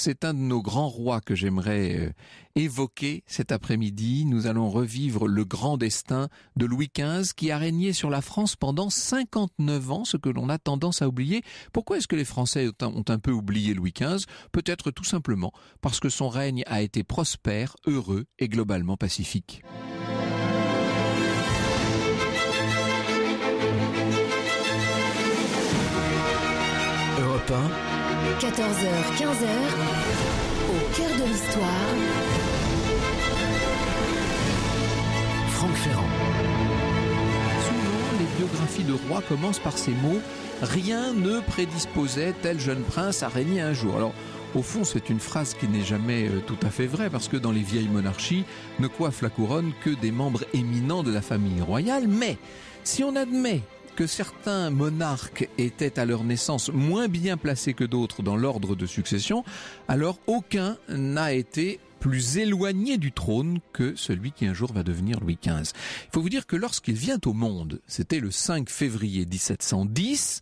c'est un de nos grands rois que j'aimerais euh, évoquer cet après-midi. Nous allons revivre le grand destin de Louis XV qui a régné sur la France pendant 59 ans, ce que l'on a tendance à oublier. Pourquoi est-ce que les Français ont un peu oublié Louis XV Peut-être tout simplement parce que son règne a été prospère, heureux et globalement pacifique. 14h, 15h, au cœur de l'histoire. Franck Ferrand. Souvent, les biographies de rois commencent par ces mots Rien ne prédisposait tel jeune prince à régner un jour. Alors, au fond, c'est une phrase qui n'est jamais euh, tout à fait vraie, parce que dans les vieilles monarchies, ne coiffe la couronne que des membres éminents de la famille royale. Mais si on admet que certains monarques étaient à leur naissance moins bien placés que d'autres dans l'ordre de succession, alors aucun n'a été plus éloigné du trône que celui qui un jour va devenir Louis XV. Il faut vous dire que lorsqu'il vient au monde, c'était le 5 février 1710,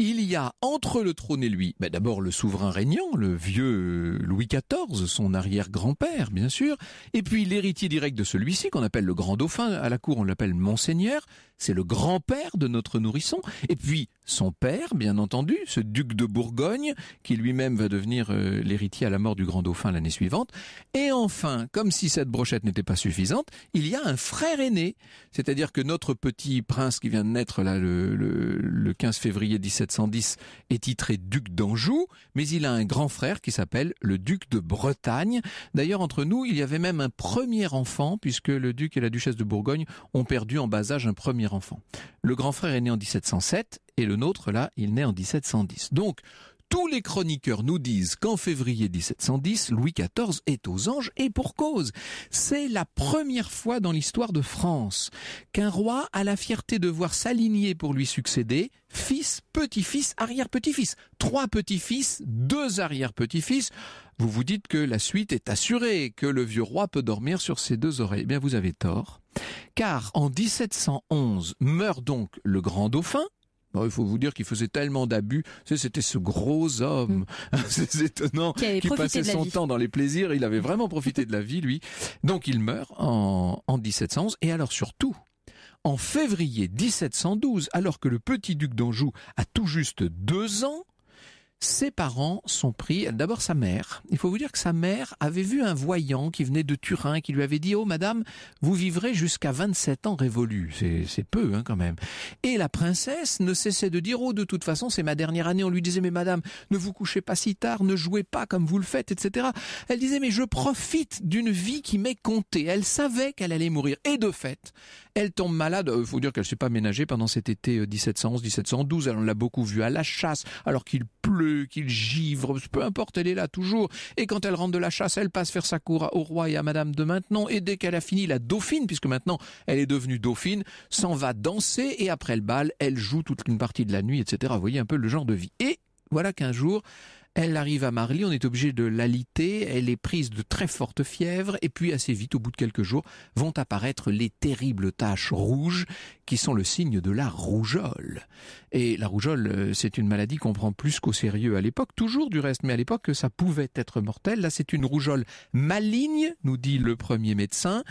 il y a entre le trône et lui, bah, d'abord le souverain régnant, le vieux Louis XIV, son arrière-grand-père, bien sûr, et puis l'héritier direct de celui-ci, qu'on appelle le grand dauphin, à la cour on l'appelle monseigneur, c'est le grand-père de notre nourrisson, et puis son père, bien entendu, ce duc de Bourgogne, qui lui-même va devenir euh, l'héritier à la mort du grand dauphin l'année suivante. Et enfin, comme si cette brochette n'était pas suffisante, il y a un frère aîné, c'est-à-dire que notre petit prince qui vient de naître là le, le, le 15 février 1710 est titré duc d'Anjou, mais il a un grand frère qui s'appelle le duc de Bretagne. D'ailleurs, entre nous, il y avait même un premier enfant, puisque le duc et la duchesse de Bourgogne ont perdu en bas âge un premier enfant. Le grand frère est né en 1707 et le nôtre, là, il naît en 1710. Donc, tous les chroniqueurs nous disent qu'en février 1710, Louis XIV est aux anges et pour cause. C'est la première fois dans l'histoire de France qu'un roi a la fierté de voir s'aligner pour lui succéder fils, petit-fils, arrière-petit-fils. Trois petits-fils, deux arrière-petits-fils. Vous vous dites que la suite est assurée, que le vieux roi peut dormir sur ses deux oreilles. Eh bien, vous avez tort. Car en 1711 meurt donc le grand dauphin, il faut vous dire qu'il faisait tellement d'abus. C'était ce gros homme, hum. c'est étonnant, qui, passait son temps dans les plaisirs. Il avait vraiment profité de la vie, lui. Donc il meurt en, en 1711. Et alors surtout, en février 1712, alors que le petit duc d'Anjou a tout juste deux ans, ses parents sont pris, d'abord sa mère. Il faut vous dire que sa mère avait vu un voyant qui venait de Turin, qui lui avait dit, oh madame, vous vivrez jusqu'à 27 ans révolus. C'est peu, hein, quand même. Et la princesse ne cessait de dire, oh, de toute façon, c'est ma dernière année. On lui disait, mais madame, ne vous couchez pas si tard, ne jouez pas comme vous le faites, etc. Elle disait, mais je profite d'une vie qui m'est comptée. Elle savait qu'elle allait mourir. Et de fait, elle tombe malade. Il euh, faut dire qu'elle ne s'est pas ménagée pendant cet été 1711-1712. Euh, elle l'a beaucoup vu à la chasse, alors qu'il pleut, qu'il givre, peu importe, elle est là toujours. Et quand elle rentre de la chasse, elle passe faire sa cour au roi et à Madame de maintenant Et dès qu'elle a fini, la dauphine, puisque maintenant elle est devenue dauphine, s'en va danser. Et après le bal, elle joue toute une partie de la nuit, etc. Vous voyez un peu le genre de vie. Et voilà qu'un jour, elle arrive à Marly, on est obligé de l'aliter, elle est prise de très forte fièvre, et puis assez vite, au bout de quelques jours, vont apparaître les terribles taches rouges qui sont le signe de la rougeole. Et la rougeole, euh, c'est une maladie qu'on prend plus qu'au sérieux à l'époque, toujours du reste, mais à l'époque, ça pouvait être mortel. Là, c'est une rougeole maligne, nous dit le premier médecin.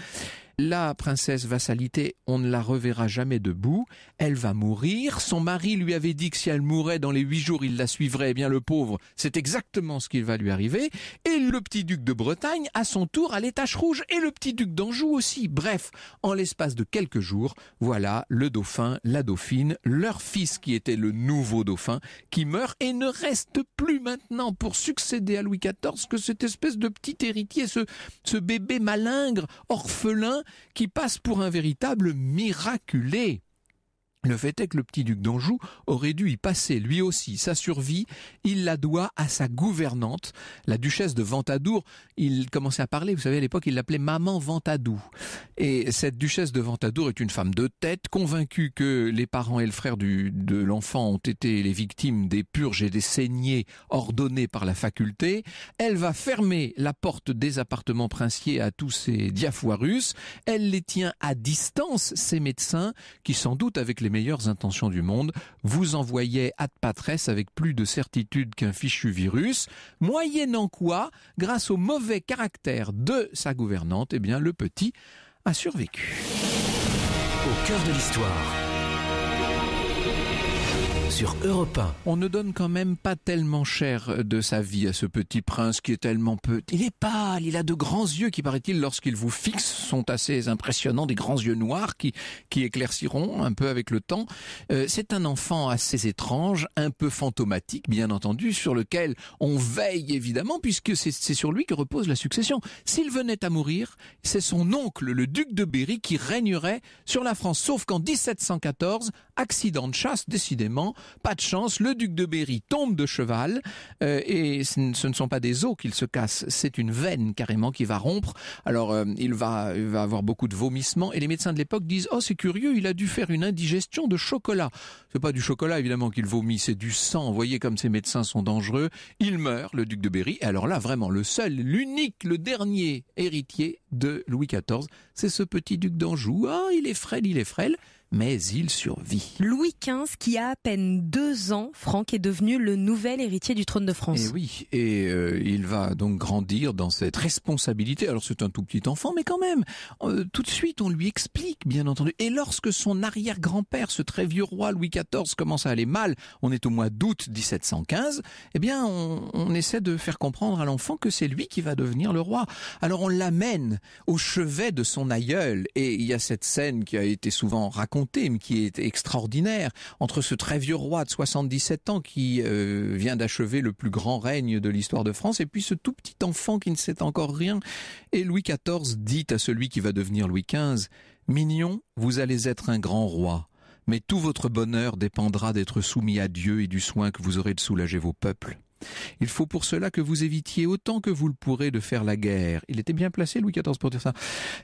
La princesse Vassalité, on ne la reverra jamais debout. Elle va mourir. Son mari lui avait dit que si elle mourait dans les huit jours, il la suivrait. Eh bien, le pauvre, c'est exactement ce qui va lui arriver. Et le petit duc de Bretagne, à son tour, a les taches rouges. Et le petit duc d'Anjou aussi. Bref, en l'espace de quelques jours, voilà le dauphin, la dauphine, leur fils qui était le nouveau dauphin, qui meurt et ne reste plus maintenant pour succéder à Louis XIV que cette espèce de petit héritier, ce, ce bébé malingre, orphelin, qui passe pour un véritable miraculé. Le fait est que le petit duc d'Anjou aurait dû y passer lui aussi sa survie. Il la doit à sa gouvernante, la duchesse de Ventadour. Il commençait à parler, vous savez, à l'époque, il l'appelait Maman Ventadour. Et cette duchesse de Ventadour est une femme de tête, convaincue que les parents et le frère du, de l'enfant ont été les victimes des purges et des saignées ordonnées par la faculté. Elle va fermer la porte des appartements princiers à tous ces diafoirus. Elle les tient à distance, ces médecins, qui sans doute avec les meilleures intentions du monde, vous envoyait à Patresse avec plus de certitude qu'un fichu virus, moyennant quoi, grâce au mauvais caractère de sa gouvernante, eh bien, le petit a survécu. Au cœur de l'histoire sur Europe On ne donne quand même pas tellement cher de sa vie à ce petit prince qui est tellement peu. Il est pâle, il a de grands yeux qui, paraît-il, lorsqu'il vous fixe, sont assez impressionnants, des grands yeux noirs qui, qui éclairciront un peu avec le temps. Euh, c'est un enfant assez étrange, un peu fantomatique, bien entendu, sur lequel on veille évidemment, puisque c'est, c'est sur lui que repose la succession. S'il venait à mourir, c'est son oncle, le duc de Berry, qui régnerait sur la France. Sauf qu'en 1714, accident de chasse, décidément, pas de chance, le duc de Berry tombe de cheval euh, et ce ne sont pas des os qu'il se casse, c'est une veine carrément qui va rompre. Alors euh, il, va, va avoir beaucoup de vomissements et les médecins de l'époque disent oh c'est curieux, il a dû faire une indigestion de chocolat. C'est pas du chocolat évidemment qu'il vomit, c'est du sang. Vous voyez comme ces médecins sont dangereux. Il meurt, le duc de Berry. Et Alors là vraiment le seul, l'unique, le dernier héritier de Louis XIV, c'est ce petit duc d'Anjou. Ah il est frêle, il est frêle mais il survit. Louis XV, qui a à peine deux ans, Franck est devenu le nouvel héritier du trône de France. Et eh oui, et euh, il va donc grandir dans cette responsabilité. Alors c'est un tout petit enfant, mais quand même, euh, tout de suite on lui explique, bien entendu. Et lorsque son arrière-grand-père, ce très vieux roi Louis XIV, commence à aller mal, on est au mois d'août 1715, eh bien on essaie de faire comprendre à l'enfant que c'est lui qui va devenir le roi. Alors on l'amène au chevet de son aïeul, et il y a cette scène qui a été souvent racontée qui est extraordinaire, entre ce très vieux roi de 77 ans qui euh, vient d'achever le plus grand règne de l'histoire de France, et puis ce tout petit enfant qui ne sait encore rien. Et Louis XIV dit à celui qui va devenir Louis XV, Mignon, vous allez être un grand roi, mais tout votre bonheur dépendra d'être soumis à Dieu et du soin que vous aurez de soulager vos peuples. Il faut pour cela que vous évitiez autant que vous le pourrez de faire la guerre. Il était bien placé, Louis XIV, pour dire ça.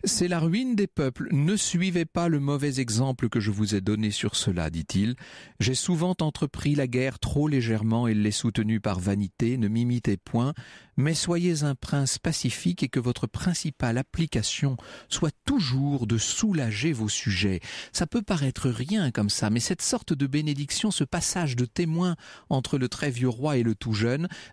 C'est la ruine des peuples. Ne suivez pas le mauvais exemple que je vous ai donné sur cela, dit-il. J'ai souvent entrepris la guerre trop légèrement et l'ai soutenue par vanité. Ne m'imitez point, mais soyez un prince pacifique et que votre principale application soit toujours de soulager vos sujets. Ça peut paraître rien comme ça, mais cette sorte de bénédiction, ce passage de témoin entre le très vieux roi et le tout jeune,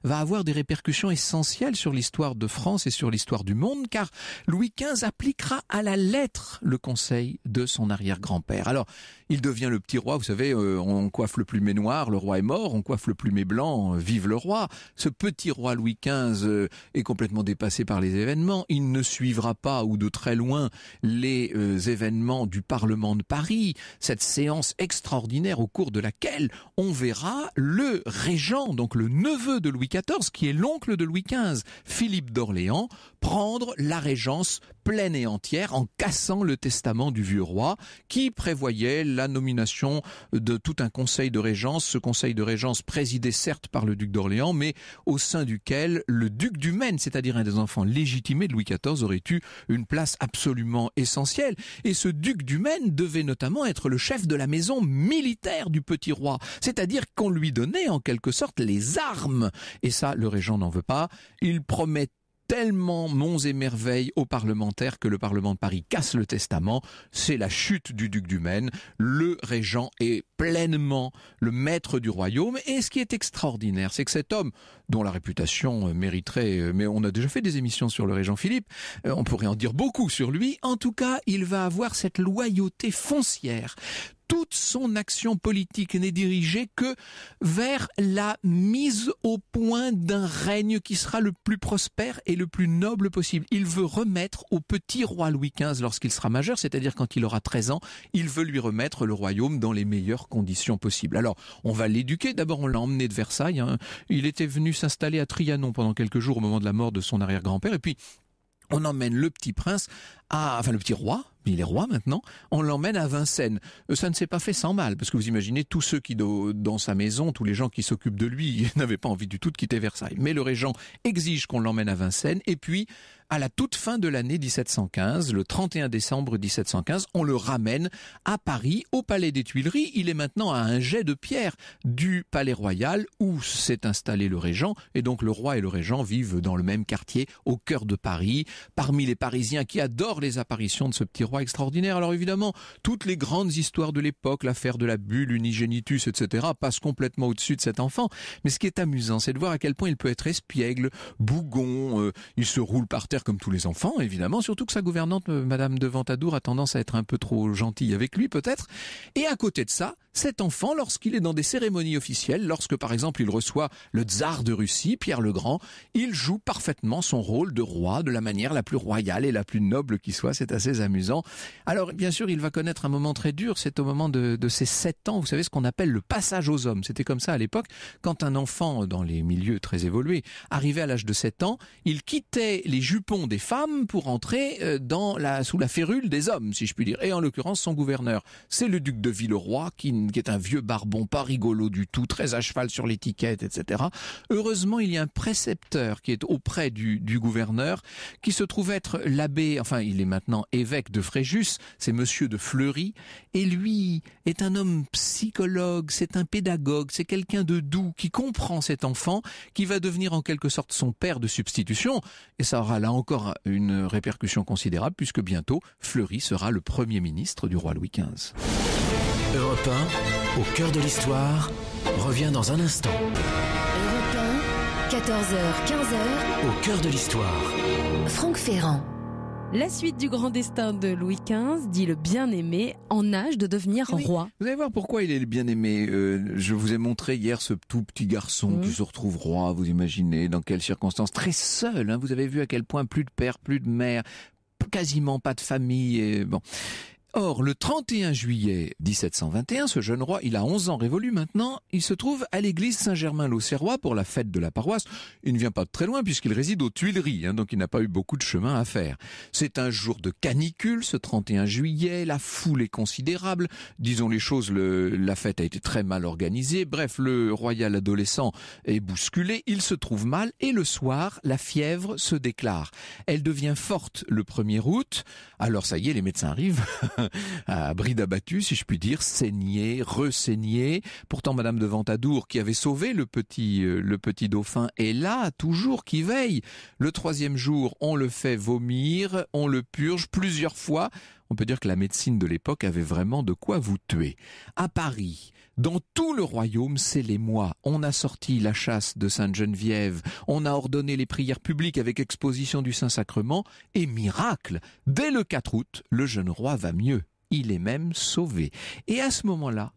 va avoir des répercussions essentielles sur l'histoire de France et sur l'histoire du monde, car Louis XV appliquera à la lettre le conseil de son arrière-grand-père. Alors, il devient le petit roi, vous savez, euh, on coiffe le plumet noir, le roi est mort, on coiffe le plumet blanc, euh, vive le roi. Ce petit roi Louis XV euh, est complètement dépassé par les événements. Il ne suivra pas, ou de très loin, les événements du Parlement de Paris, cette séance extraordinaire au cours de laquelle on verra le régent, donc le neveu de Louis XIV, qui est l'oncle de Louis XV, Philippe d'Orléans, prendre la régence pleine et entière en cassant le testament du vieux roi qui prévoyait la nomination de tout un conseil de régence, ce conseil de régence présidé certes par le duc d'Orléans, mais au sein duquel le duc du Maine, c'est-à-dire un des enfants légitimés de Louis XIV, aurait eu une place absolument essentielle. Et ce duc du Maine devait notamment être le chef de la maison militaire du petit roi, c'est-à-dire qu'on lui donnait en quelque sorte les armes. Et ça, le régent n'en veut pas. Il promet tellement monts et merveilles aux parlementaires que le Parlement de Paris casse le testament. C'est la chute du duc du Maine. Le régent est pleinement le maître du royaume. Et ce qui est extraordinaire, c'est que cet homme, dont la réputation euh, mériterait, euh, mais on a déjà fait des émissions sur le régent Philippe, euh, on pourrait en dire beaucoup sur lui, en tout cas, il va avoir cette loyauté foncière toute son action politique n'est dirigée que vers la mise au point d'un règne qui sera le plus prospère et le plus noble possible. Il veut remettre au petit roi Louis XV lorsqu'il sera majeur, c'est-à-dire quand il aura 13 ans, il veut lui remettre le royaume dans les meilleures conditions possibles. Alors, on va l'éduquer. D'abord, on l'a emmené de Versailles. Hein. Il était venu s'installer à Trianon pendant quelques jours au moment de la mort de son arrière-grand-père. Et puis, on emmène le petit prince ah, enfin le petit roi, il est roi maintenant, on l'emmène à Vincennes. Euh, ça ne s'est pas fait sans mal, parce que vous imaginez tous ceux qui, dans sa maison, tous les gens qui s'occupent de lui, n'avaient pas envie du tout de quitter Versailles. Mais le régent exige qu'on l'emmène à Vincennes, et puis, à la toute fin de l'année 1715, le 31 décembre 1715, on le ramène à Paris, au Palais des Tuileries. Il est maintenant à un jet de pierre du Palais Royal, où s'est installé le régent, et donc le roi et le régent vivent dans le même quartier, au cœur de Paris, parmi les Parisiens qui adorent les apparitions de ce petit roi extraordinaire. Alors évidemment, toutes les grandes histoires de l'époque, l'affaire de la bulle, unigénitus, etc., passent complètement au-dessus de cet enfant. Mais ce qui est amusant, c'est de voir à quel point il peut être espiègle, bougon, euh, il se roule par terre comme tous les enfants, évidemment, surtout que sa gouvernante, euh, Madame de Ventadour, a tendance à être un peu trop gentille avec lui, peut-être. Et à côté de ça, cet enfant, lorsqu'il est dans des cérémonies officielles, lorsque par exemple il reçoit le tsar de Russie, Pierre le Grand, il joue parfaitement son rôle de roi de la manière la plus royale et la plus noble qui soit. C'est assez amusant. Alors, bien sûr, il va connaître un moment très dur. C'est au moment de, ses 7 ans. Vous savez ce qu'on appelle le passage aux hommes. C'était comme ça à l'époque. Quand un enfant, dans les milieux très évolués, arrivait à l'âge de 7 ans, il quittait les jupons des femmes pour entrer euh, dans la, sous la férule des hommes, si je puis dire. Et en l'occurrence, son gouverneur, c'est le duc de Villeroy, qui, qui est un vieux barbon pas rigolo du tout, très à cheval sur l'étiquette, etc. Heureusement, il y a un précepteur qui est auprès du, du gouverneur, qui se trouve être l'abbé, enfin, il est maintenant évêque de Fréjus, c'est monsieur de Fleury, et lui est un homme psychologue, c'est un pédagogue, c'est quelqu'un de doux qui comprend cet enfant, qui va devenir en quelque sorte son père de substitution, et ça aura là encore une répercussion considérable puisque bientôt Fleury sera le premier ministre du roi Louis XV. Europe 1, au cœur de l'histoire, revient dans un instant. Europe 14h, 15h. Au cœur de l'histoire. Franck Ferrand. La suite du grand destin de Louis XV dit le bien-aimé en âge de devenir roi. Vous allez voir pourquoi il est le bien-aimé. Euh, je vous ai montré hier ce tout petit garçon qui mmh. se retrouve roi, vous imaginez, dans quelles circonstances Très seul, hein. vous avez vu à quel point plus de père, plus de mère, quasiment pas de famille. bon. Or, le 31 juillet 1721, ce jeune roi, il a 11 ans révolu maintenant, il se trouve à l'église Saint-Germain-l'Auxerrois pour la fête de la paroisse. Il ne vient pas de très loin puisqu'il réside aux Tuileries, hein, donc il n'a pas eu beaucoup de chemin à faire. C'est un jour de canicule, ce 31 juillet, la foule est considérable. Disons les choses, le, la fête a été très mal organisée. Bref, le royal adolescent est bousculé, il se trouve mal et le soir, la fièvre se déclare. Elle devient forte le 1er août. Alors ça y est, les médecins arrivent. à bride abattue, si je puis dire, saigné, ressaigné. Pourtant, Madame de Ventadour, qui avait sauvé le petit, euh, le petit dauphin, est là, toujours, qui veille. Le troisième jour, on le fait vomir, on le purge plusieurs fois on peut dire que la médecine de l'époque avait vraiment de quoi vous tuer. À Paris, dans tout le royaume, c'est les mois. On a sorti la chasse de Sainte-Geneviève, on a ordonné les prières publiques avec exposition du Saint-Sacrement, et miracle, dès le 4 août, le jeune roi va mieux. Il est même sauvé. Et à ce moment-là,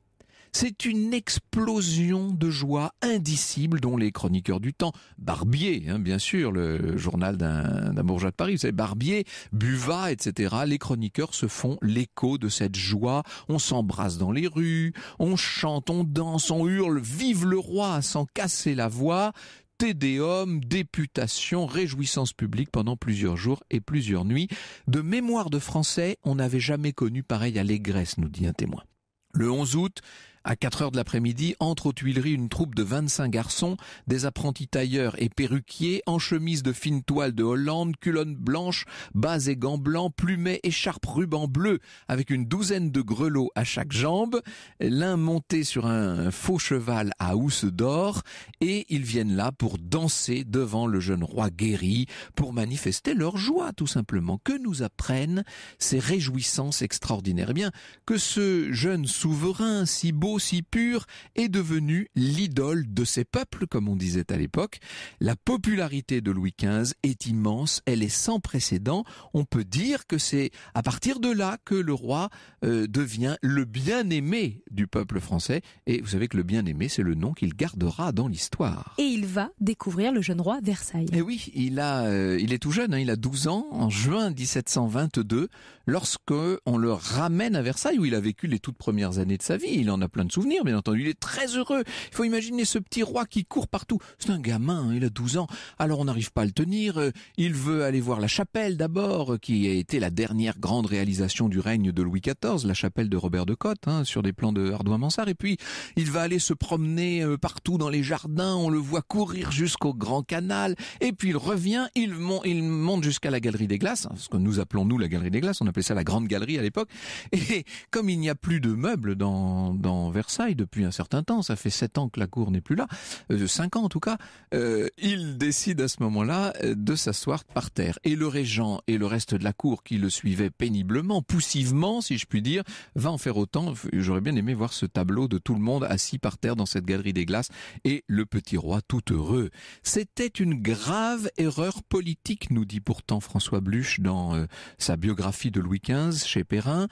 c'est une explosion de joie indicible dont les chroniqueurs du temps, Barbier, hein, bien sûr, le journal d'un bourgeois de Paris, vous savez, Barbier, Buva, etc., les chroniqueurs se font l'écho de cette joie. On s'embrasse dans les rues, on chante, on danse, on hurle, vive le roi sans casser la voix. Tédéum, députation, réjouissance publique pendant plusieurs jours et plusieurs nuits. De mémoire de français, on n'avait jamais connu pareille allégresse, nous dit un témoin. Le 11 août, à 4 heures de l'après-midi, entre aux Tuileries une troupe de 25 garçons, des apprentis tailleurs et perruquiers, en chemise de fine toile de Hollande, culottes blanche, bas et gants blancs, plumet, écharpe, ruban bleu, avec une douzaine de grelots à chaque jambe, l'un monté sur un faux cheval à housse d'or, et ils viennent là pour danser devant le jeune roi guéri, pour manifester leur joie, tout simplement. Que nous apprennent ces réjouissances extraordinaires? Eh bien, que ce jeune souverain, si beau aussi pur est devenu l'idole de ses peuples, comme on disait à l'époque. La popularité de Louis XV est immense, elle est sans précédent. On peut dire que c'est à partir de là que le roi euh, devient le bien-aimé du peuple français. Et vous savez que le bien-aimé, c'est le nom qu'il gardera dans l'histoire. Et il va découvrir le jeune roi Versailles. Et eh oui, il, a, euh, il est tout jeune, hein, il a 12 ans, en juin 1722, lorsque on le ramène à Versailles, où il a vécu les toutes premières années de sa vie. Il en a plein de souvenirs, bien entendu. Il est très heureux. Il faut imaginer ce petit roi qui court partout. C'est un gamin, hein, il a 12 ans. Alors on n'arrive pas à le tenir. Euh, il veut aller voir la chapelle d'abord, euh, qui a été la dernière grande réalisation du règne de Louis XIV, la chapelle de Robert de Cotte, hein, sur des plans de Ardois Mansart. Et puis il va aller se promener euh, partout dans les jardins. On le voit courir jusqu'au Grand Canal. Et puis il revient, il, monte il monte jusqu'à la Galerie des Glaces, hein, ce que nous appelons nous la Galerie des Glaces. On appelait ça la Grande Galerie à l'époque. Et comme il n'y a plus de meubles dans, dans Versailles depuis un certain temps, ça fait sept ans que la cour n'est plus là, euh, cinq ans en tout cas, euh, il décide à ce moment-là euh, de s'asseoir par terre. Et le régent et le reste de la cour qui le suivait péniblement, poussivement si je puis dire, va en faire autant. J'aurais bien aimé voir ce tableau de tout le monde assis par terre dans cette galerie des glaces et le petit roi tout heureux. C'était une grave erreur politique, nous dit pourtant François Bluch dans sa biographie de Louis XV chez Perrin.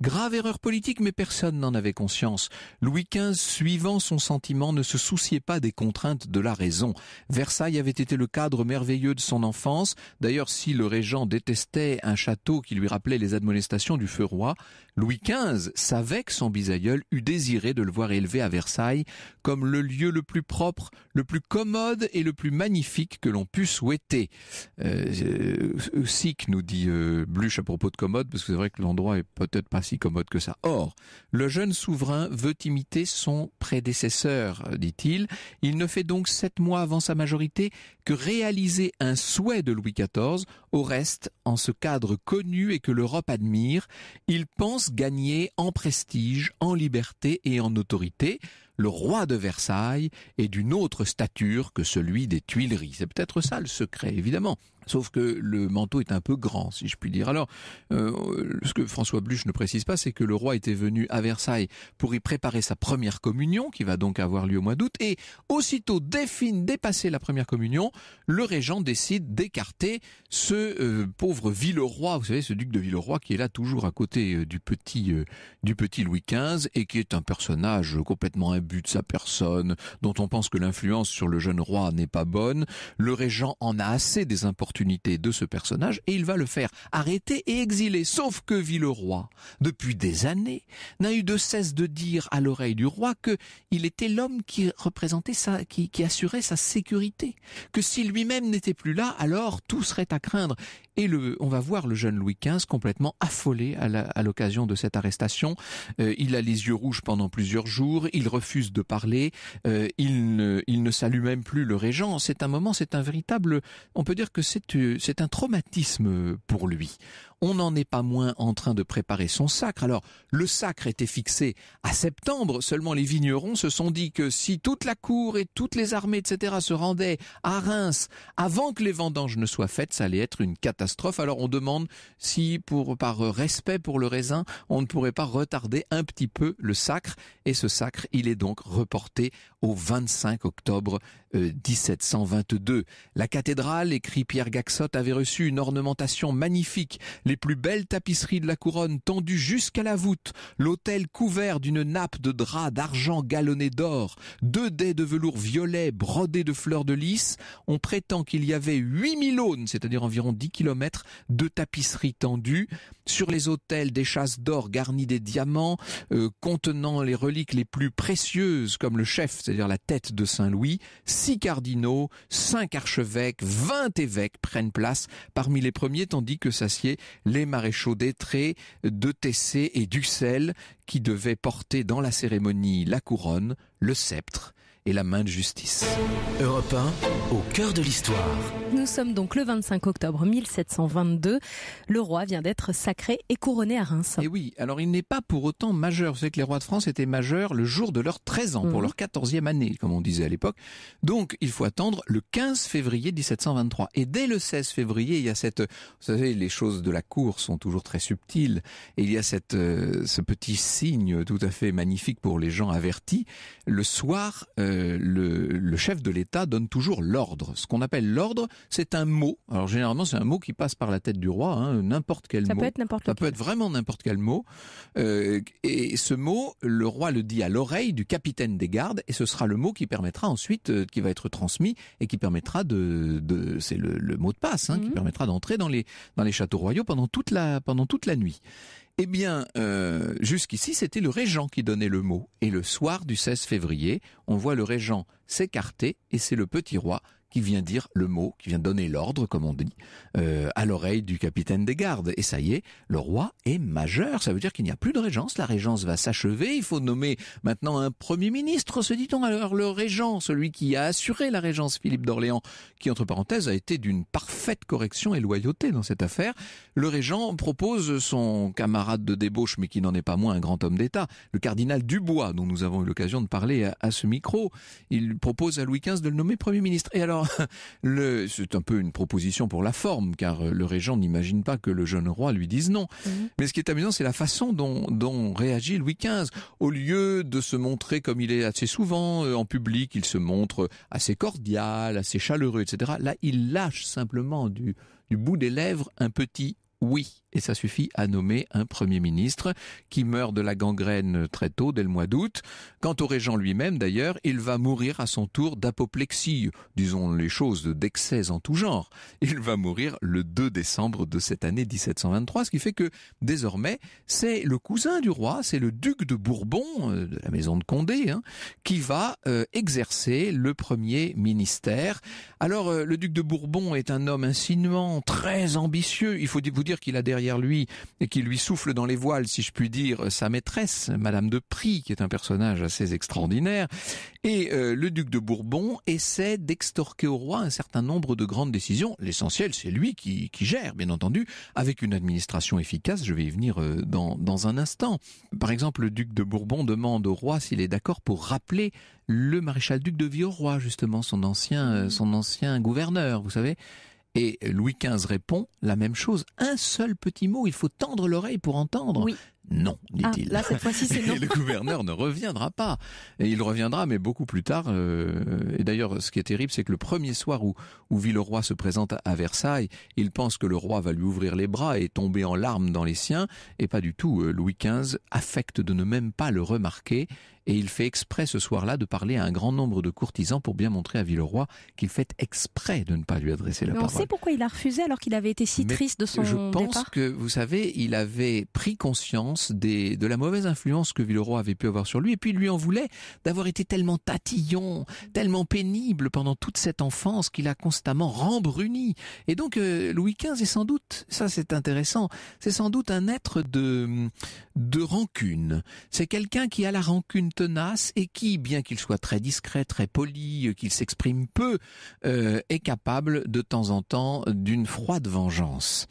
Grave erreur politique, mais personne n'en avait conscience. Louis XV, suivant son sentiment, ne se souciait pas des contraintes de la raison. Versailles avait été le cadre merveilleux de son enfance. D'ailleurs, si le régent détestait un château qui lui rappelait les admonestations du feu roi, Louis XV savait que son bisaïeul eût désiré de le voir élevé à Versailles comme le lieu le plus propre, le plus commode et le plus magnifique que l'on pût souhaiter. Euh, euh sic, nous dit euh, Bluche à propos de commode, parce que c'est vrai que l'endroit est peut-être pas si commode que ça. Or, le jeune souverain veut imiter son prédécesseur, dit-il. Il ne fait donc sept mois avant sa majorité que réaliser un souhait de Louis XIV, au reste, en ce cadre connu et que l'Europe admire, il pense gagner en prestige, en liberté et en autorité le roi de Versailles est d'une autre stature que celui des Tuileries. C'est peut-être ça le secret, évidemment. Sauf que le manteau est un peu grand, si je puis dire. Alors, euh, ce que François Bluch ne précise pas, c'est que le roi était venu à Versailles pour y préparer sa première communion, qui va donc avoir lieu au mois d'août. Et aussitôt défine, dépassé la première communion, le régent décide d'écarter ce euh, pauvre Villeroy, vous savez, ce duc de Villeroy qui est là toujours à côté euh, du petit du petit Louis XV et qui est un personnage complètement imbu de sa personne, dont on pense que l'influence sur le jeune roi n'est pas bonne. Le régent en a assez des importunités de ce personnage et il va le faire arrêter et exiler. Sauf que Villeroy, depuis des années, n'a eu de cesse de dire à l'oreille du roi que il était l'homme qui représentait qui, assurait sa sécurité. Que si lui-même n'était plus là, alors tout serait à craindre. Et le, on va voir le jeune Louis XV complètement affolé à l'occasion de cette arrestation. Euh, il a les yeux rouges pendant plusieurs jours, il refuse de parler, euh, il, il ne salue même plus le régent. C'est un moment, c'est un véritable, on peut dire que c'est euh, c'est un traumatisme pour lui on n'en est pas moins en train de préparer son sacre. Alors, le sacre était fixé à septembre, seulement les vignerons se sont dit que si toute la cour et toutes les armées, etc., se rendaient à Reims avant que les vendanges ne soient faites, ça allait être une catastrophe. Alors, on demande si, pour, par respect pour le raisin, on ne pourrait pas retarder un petit peu le sacre. Et ce sacre, il est donc reporté au 25 octobre 1722. Euh, la cathédrale, écrit Pierre Gaxotte, avait reçu une ornementation magnifique. Les plus belles tapisseries de la couronne tendues jusqu'à la voûte, l'autel couvert d'une nappe de drap d'argent galonné d'or, deux dais de velours violet brodés de fleurs de lys, on prétend qu'il y avait 8000 aunes, c'est-à-dire environ 10 km, de tapisseries tendues. Sur les autels, des chasses d'or garnies des diamants, euh, contenant les reliques les plus précieuses, comme le chef, c'est-à-dire la tête de Saint-Louis, six cardinaux, cinq archevêques, vingt évêques prennent place parmi les premiers, tandis que s'assied les maréchaux d'Etré, de Tessé et d'Ussel qui devaient porter dans la cérémonie la couronne, le sceptre et la main de justice. Europe 1, au cœur de l'histoire. Nous sommes donc le 25 octobre 1722. Le roi vient d'être sacré et couronné à Reims. Et eh oui, alors il n'est pas pour autant majeur. Vous savez que les rois de France étaient majeurs le jour de leurs 13 ans, pour mhm. leur 14e année, comme on disait à l'époque. Donc il faut attendre le 15 février 1723. Et dès le 16 février, il y a cette... Vous savez, les choses de la cour sont toujours très subtiles. Et il y a cette, euh, ce petit signe tout à fait magnifique pour les gens avertis. Le soir... Euh, le, chef de l'État donne toujours l'ordre. Ce qu'on appelle l'ordre, c'est un mot. Alors généralement, c'est un mot qui passe par la tête du roi, hein, n'importe quel mot. Ça peut être n'importe Ça peut être vraiment n'importe quel mot. Euh, et ce mot, le roi le dit à l'oreille du capitaine des gardes, et ce sera le mot qui permettra ensuite, euh, qui va être transmis et qui permettra de, c'est le, mot de passe, hein, qui mhm. permettra d'entrer dans les châteaux royaux pendant toute la nuit. Eh bien, euh, jusqu'ici, c'était le régent qui donnait le mot. Et le soir du 16 février, on voit le régent s'écarter et c'est le petit roi qui vient dire le mot, qui vient donner l'ordre, comme on dit, euh, à l'oreille du capitaine des gardes. Et ça y est, le roi est majeur. Ça veut dire qu'il n'y a plus de régence. La régence va s'achever. Il faut nommer maintenant un premier ministre, se dit-on. Alors le régent, celui qui a assuré la régence, Philippe d'Orléans, qui entre parenthèses a été d'une parfaite correction et loyauté dans cette affaire, le régent propose son camarade de débauche, mais qui n'en est pas moins un grand homme d'État, le cardinal Dubois, dont nous avons eu l'occasion de parler à, à ce micro. Il propose à Louis XV de le nommer premier ministre. Et alors c'est un peu une proposition pour la forme, car euh, le régent n'imagine pas que le jeune roi lui dise non. Mhm. Mais ce qui est amusant, c'est la façon dont, réagit Louis XV. Au lieu de se montrer comme il est assez souvent euh, en public, il se montre assez cordial, assez chaleureux, etc. Là, il lâche simplement du bout des lèvres un petit oui. Et ça suffit à nommer un Premier ministre qui meurt de la gangrène très tôt, dès le mois d'août. Quant au régent lui-même, d'ailleurs, il va mourir à son tour d'apoplexie, disons les choses d'excès en tout genre. Il va mourir le 2 décembre de cette année 1723, ce qui fait que désormais, c'est le cousin du roi, c'est le duc de Bourbon, euh, de la maison de Condé, hein, qui va euh, exercer le premier ministère. Alors, euh, le duc de Bourbon est un homme insinuant, très ambitieux. Il faut vous qu'il a derrière lui et qui lui souffle dans les voiles, si je puis dire, sa maîtresse, Madame de Prie, qui est un personnage assez extraordinaire. Et euh, le duc de Bourbon essaie d'extorquer au roi un certain nombre de grandes décisions. L'essentiel, c'est lui qui, gère, bien entendu, avec une administration efficace. Je vais y venir euh, dans, un instant. Par exemple, le duc de Bourbon demande au roi s'il est d'accord pour rappeler le maréchal duc de Vieux-Roi, justement, son ancien, euh, son ancien gouverneur, vous savez, et Louis XV répond la même chose, un seul petit mot, il faut tendre l'oreille pour entendre non, dit-il. Ah, le gouverneur ne reviendra pas. Et il reviendra, mais beaucoup plus tard. Euh, et d'ailleurs, ce qui est terrible, c'est que le premier soir où, où Villeroy se présente à Versailles, il pense que le roi va lui ouvrir les bras et tomber en larmes dans les siens. Et pas du tout. Euh, Louis XV affecte de ne même pas le remarquer. Et il fait exprès ce soir-là de parler à un grand nombre de courtisans pour bien montrer à Villeroy qu'il fait exprès de ne pas lui adresser la parole. On sait pourquoi il a refusé alors qu'il avait été si triste de son départ. Je pense que, vous savez, il avait pris conscience de la mauvaise influence que Villeroy avait pu avoir sur lui, et puis il lui en voulait d'avoir été tellement tatillon, tellement pénible pendant toute cette enfance qu'il a constamment rembruni. Et donc euh, Louis XV est sans doute, ça c'est intéressant, c'est sans doute un être de, de rancune. C'est quelqu'un qui a la rancune tenace et qui, bien qu'il soit très discret, très poli, euh, qu'il s'exprime peu, euh, est capable de temps en temps d'une froide vengeance.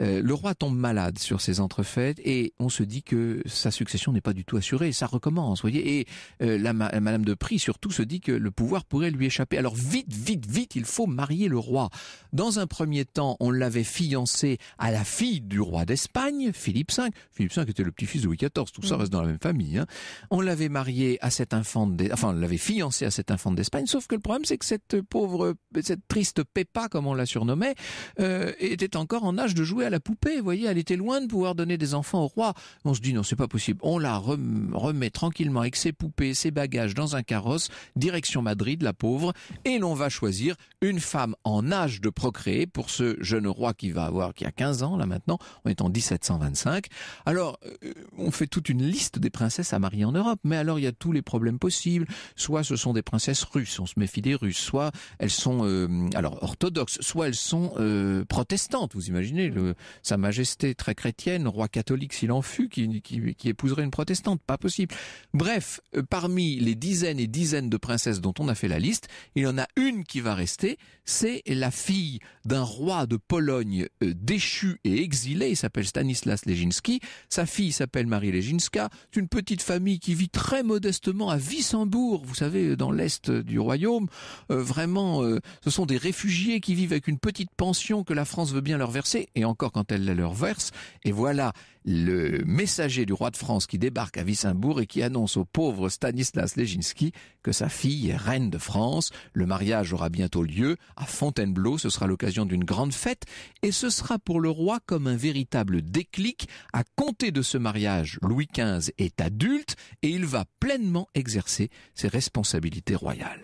Euh, le roi tombe malade sur ces entrefaites et on se dit que sa succession n'est pas du tout assurée. Ça recommence, voyez. Et euh, la, Madame de Prie surtout se dit que le pouvoir pourrait lui échapper. Alors vite, vite, vite, il faut marier le roi. Dans un premier temps, on l'avait fiancé à la fille du roi d'Espagne, Philippe V. Philippe V était le petit-fils de Louis XIV. Tout ça mm. reste dans la même famille. Hein. On l'avait marié à cette infante, enfin, on l'avait fiancé à cette infante d'Espagne. Sauf que le problème, c'est que cette pauvre, cette triste Pépa, comme on la surnommait, euh, était encore en âge de jouer la poupée, vous voyez, elle était loin de pouvoir donner des enfants au roi. On se dit non, c'est pas possible. On la remet tranquillement avec ses poupées, ses bagages dans un carrosse, direction Madrid, la pauvre, et l'on va choisir une femme en âge de procréer pour ce jeune roi qui va avoir, qui a 15 ans là maintenant, on est en 1725. Alors, euh, on fait toute une liste des princesses à marier en Europe, mais alors il y a tous les problèmes possibles. Soit ce sont des princesses russes, on se méfie des Russes, soit elles sont euh, alors orthodoxes, soit elles sont euh, protestantes. Vous imaginez le, sa Majesté très chrétienne, roi catholique s'il en fut, qui, épouserait une protestante. Pas possible. Bref, euh, parmi les dizaines et dizaines de princesses dont on a fait la liste, il y en a une qui va rester, c'est la fille d'un roi de Pologne euh, déchu et exilé, il s'appelle Stanislas Lejinski, sa fille s'appelle Marie Leginska c'est une petite famille qui vit très modestement à Wissembourg, vous savez, euh, dans l'est du royaume, vraiment, ce sont des réfugiés qui vivent avec une petite pension que la France veut bien leur verser, et encore quand elle la leur verse. Et voilà le messager du roi de France qui débarque à Wissembourg et qui annonce au pauvre Stanislas Leginski que sa fille est reine de France. Le mariage aura bientôt lieu à Fontainebleau. Ce sera l'occasion d'une grande fête et ce sera pour le roi comme un véritable déclic. À compter de ce mariage, Louis XV est adulte et il va pleinement exercer ses responsabilités royales.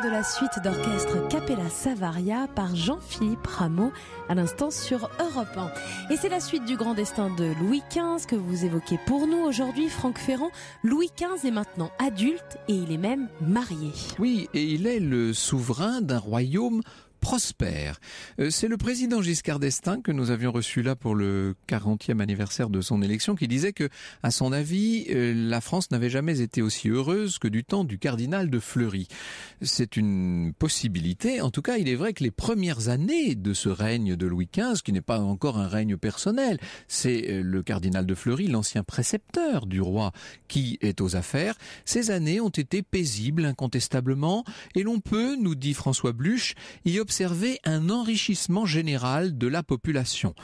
de la suite d'orchestre Capella Savaria par Jean-Philippe Rameau à l'instant sur Europe 1. Et c'est la suite du grand destin de Louis XV que vous évoquez pour nous aujourd'hui, Franck Ferrand. Louis XV est maintenant adulte et il est même marié. Oui, et il est le souverain d'un royaume prospère. Euh, c'est le président Giscard d'Estaing que nous avions reçu là pour le 40e anniversaire de son élection qui disait que, à son avis, euh, la France n'avait jamais été aussi heureuse que du temps du cardinal de Fleury. C'est une possibilité. En tout cas, il est vrai que les premières années de ce règne de Louis XV, qui n'est pas encore un règne personnel, c'est euh, le cardinal de Fleury, l'ancien précepteur du roi, qui est aux affaires. Ces années ont été paisibles incontestablement et l'on peut, nous dit François Bluche, y observer un enrichissement général de la population.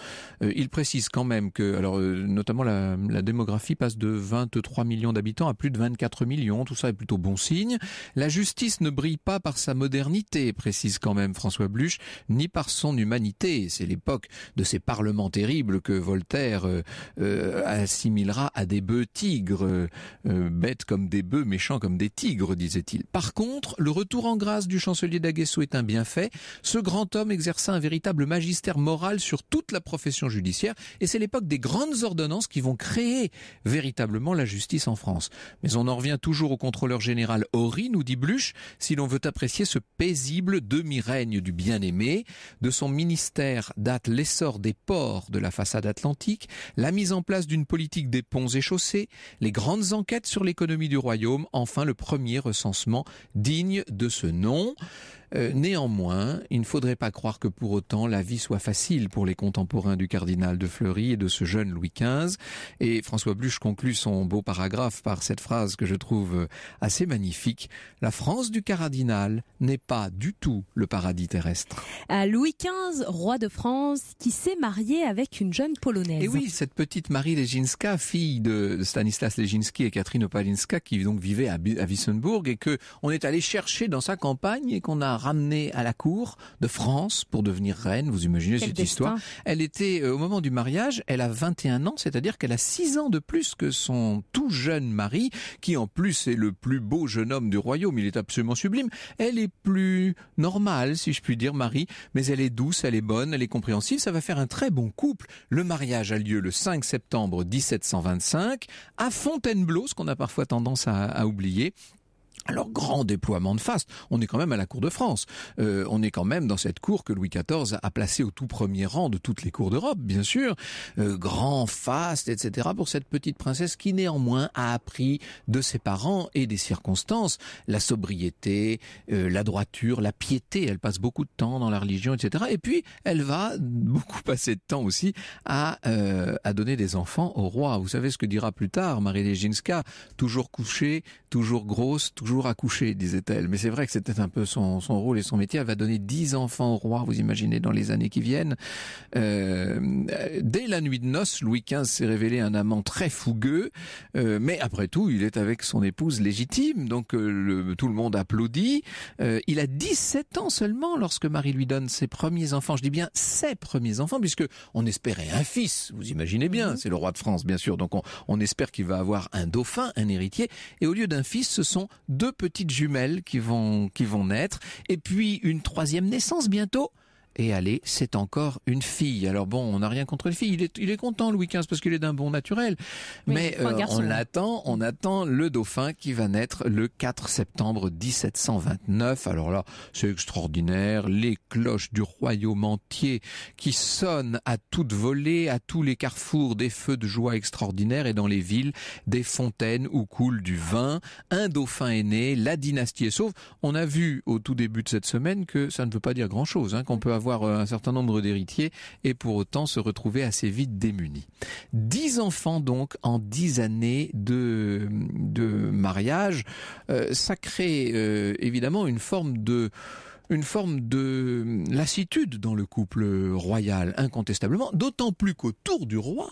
Euh, il précise quand même que, alors euh, notamment la, démographie passe de 23 millions d'habitants à plus de 24 millions, tout ça est plutôt bon signe. La justice ne brille pas par sa modernité, précise quand même François Bluch, ni par son humanité. C'est l'époque de ces parlements terribles que Voltaire euh, assimilera à des bœufs tigres, bêtes comme des bœufs, méchants comme des tigres, disait-il. Par contre, le retour en grâce du chancelier d'Aguesso est un bienfait. Ce grand homme exerça un véritable magistère moral sur toute la profession judiciaire et c'est l'époque des grandes ordonnances qui vont créer véritablement la justice en France. Mais on en revient toujours au contrôleur général Horry, nous dit Bluch, si l'on veut apprécier ce paisible demi-règne du bien-aimé. De son ministère date l'essor des ports de la façade atlantique, la mise en place d'une politique des ponts et chaussées, les grandes enquêtes sur l'économie du royaume, enfin le premier recensement digne de ce nom. Euh, néanmoins, il ne faudrait pas croire que pour autant la vie soit facile pour les contemporains du cardinal de Fleury et de ce jeune Louis XV. Et François Bluche conclut son beau paragraphe par cette phrase que je trouve euh, assez magnifique. La France du cardinal n'est pas du tout le paradis terrestre. À Louis XV, roi de France, qui s'est marié avec une jeune polonaise. Et oui, cette petite Marie Leginska, fille de Stanislas Leginski et Catherine Opalinska, qui donc vivait à, à et que on est allé chercher dans sa campagne et qu'on a ramenée à la cour de France pour devenir reine. Vous imaginez cette histoire Elle était euh, au moment du mariage, elle a 21 ans, c'est-à-dire qu'elle a 6 ans de plus que son tout jeune mari, qui en plus est le plus beau jeune homme du royaume. Il est absolument sublime. Elle est plus normale, si je puis dire, Marie, mais elle est douce, elle est bonne, elle est compréhensive. Ça va faire un très bon couple. Le mariage a lieu le 5 septembre 1725 à Fontainebleau, ce qu'on a parfois tendance à oublier alors grand déploiement de faste, on est quand même à la cour de France. Euh, on est quand même dans cette cour que Louis XIV a placée au tout premier rang de toutes les cours d'Europe, bien sûr. Euh, grand faste, etc. pour cette petite princesse qui néanmoins a appris de ses parents et des circonstances la sobriété, euh, la droiture, la piété. Elle passe beaucoup de temps dans la religion, etc. Et puis elle va beaucoup passer de temps aussi à, donner des enfants au roi. Vous savez ce que dira plus tard Marie Leginska, toujours couchée, toujours grosse, toujours à coucher, disait-elle. Mais c'est vrai que c'était un peu son, rôle et son métier. Elle va donner 10 enfants au roi, vous imaginez, dans les années qui viennent. Euh, dès la nuit de noces, Louis XV s'est révélé un amant très fougueux, euh, mais après tout, il est avec son épouse légitime, donc euh, tout le monde applaudit. il a 17 ans seulement lorsque Marie lui donne ses premiers enfants. Je dis bien ses premiers enfants, puisque on espérait un fils, vous imaginez bien. Mhm. C'est le roi de France, bien sûr, donc on, on espère qu'il va avoir un dauphin, un héritier. Et au lieu d'un fils, ce sont deux deux petites jumelles qui vont, qui vont naître. Et puis une troisième naissance bientôt et allez, c'est encore une fille. Alors bon, on n'a rien contre une fille. Il est, il est content, Louis XV, parce qu'il est d'un bon naturel. Mais euh, on attend, on attend le dauphin qui va naître le 4 septembre 1729. Alors là, c'est extraordinaire. Les cloches du royaume entier qui sonnent à toute volée, à tous les carrefours, des feux de joie extraordinaires et dans les villes, des fontaines où coule du vin. Un dauphin est né, la dynastie est sauve. On a vu au tout début de cette semaine que ça ne veut pas dire grand chose, hein, qu'on peut avoir euh, un certain nombre d'héritiers et pour autant se retrouver assez vite démunis. Dix enfants donc en dix années de, de mariage, euh, ça crée euh, évidemment une forme de une forme de lassitude dans le couple royal, incontestablement, d'autant plus qu'autour du roi,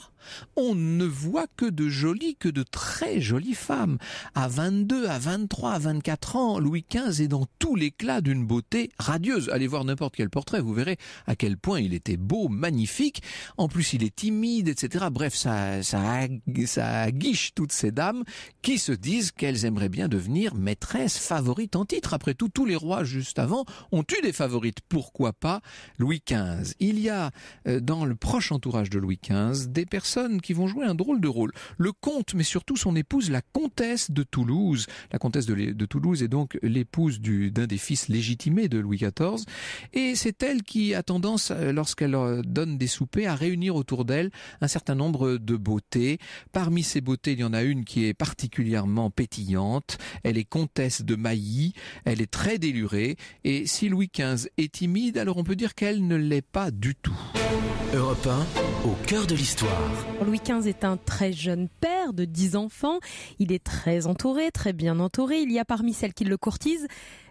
on ne voit que de jolies, que de très jolies femmes. À 22, à 23, à 24 ans, Louis XV est dans tout l'éclat d'une beauté radieuse. Allez voir n'importe quel portrait, vous verrez à quel point il était beau, magnifique. En plus, il est timide, etc. Bref, ça, ça, ça guiche toutes ces dames qui se disent qu'elles aimeraient bien devenir maîtresses favorites en titre. Après tout, tous les rois juste avant ont eu des favorites. Pourquoi pas Louis XV Il y a euh, dans le proche entourage de Louis XV des personnes qui vont jouer un drôle de rôle. Le comte, mais surtout son épouse, la comtesse de Toulouse. La comtesse de, Toulouse est donc l'épouse d'un des fils légitimés de Louis XIV. Et c'est elle qui a tendance, euh, lorsqu'elle euh, donne des soupers, à réunir autour d'elle un certain nombre de beautés. Parmi ces beautés, il y en a une qui est particulièrement pétillante. Elle est comtesse de Mailly. Elle est très délurée. Et si Louis XV est timide, alors on peut dire qu'elle ne l'est pas du tout. Europe au cœur de l'histoire. Louis XV est un très jeune père de 10 enfants. Il est très entouré, très bien entouré. Il y a parmi celles qui le courtisent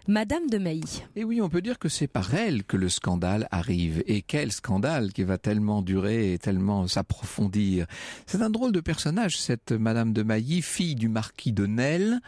Madame de Mailly. Et eh oui, on peut dire que c'est par elle que le scandale arrive. Et quel scandale qui va tellement durer et tellement s'approfondir. C'est un drôle de personnage, cette Madame de Mailly, fille du marquis de Nesle,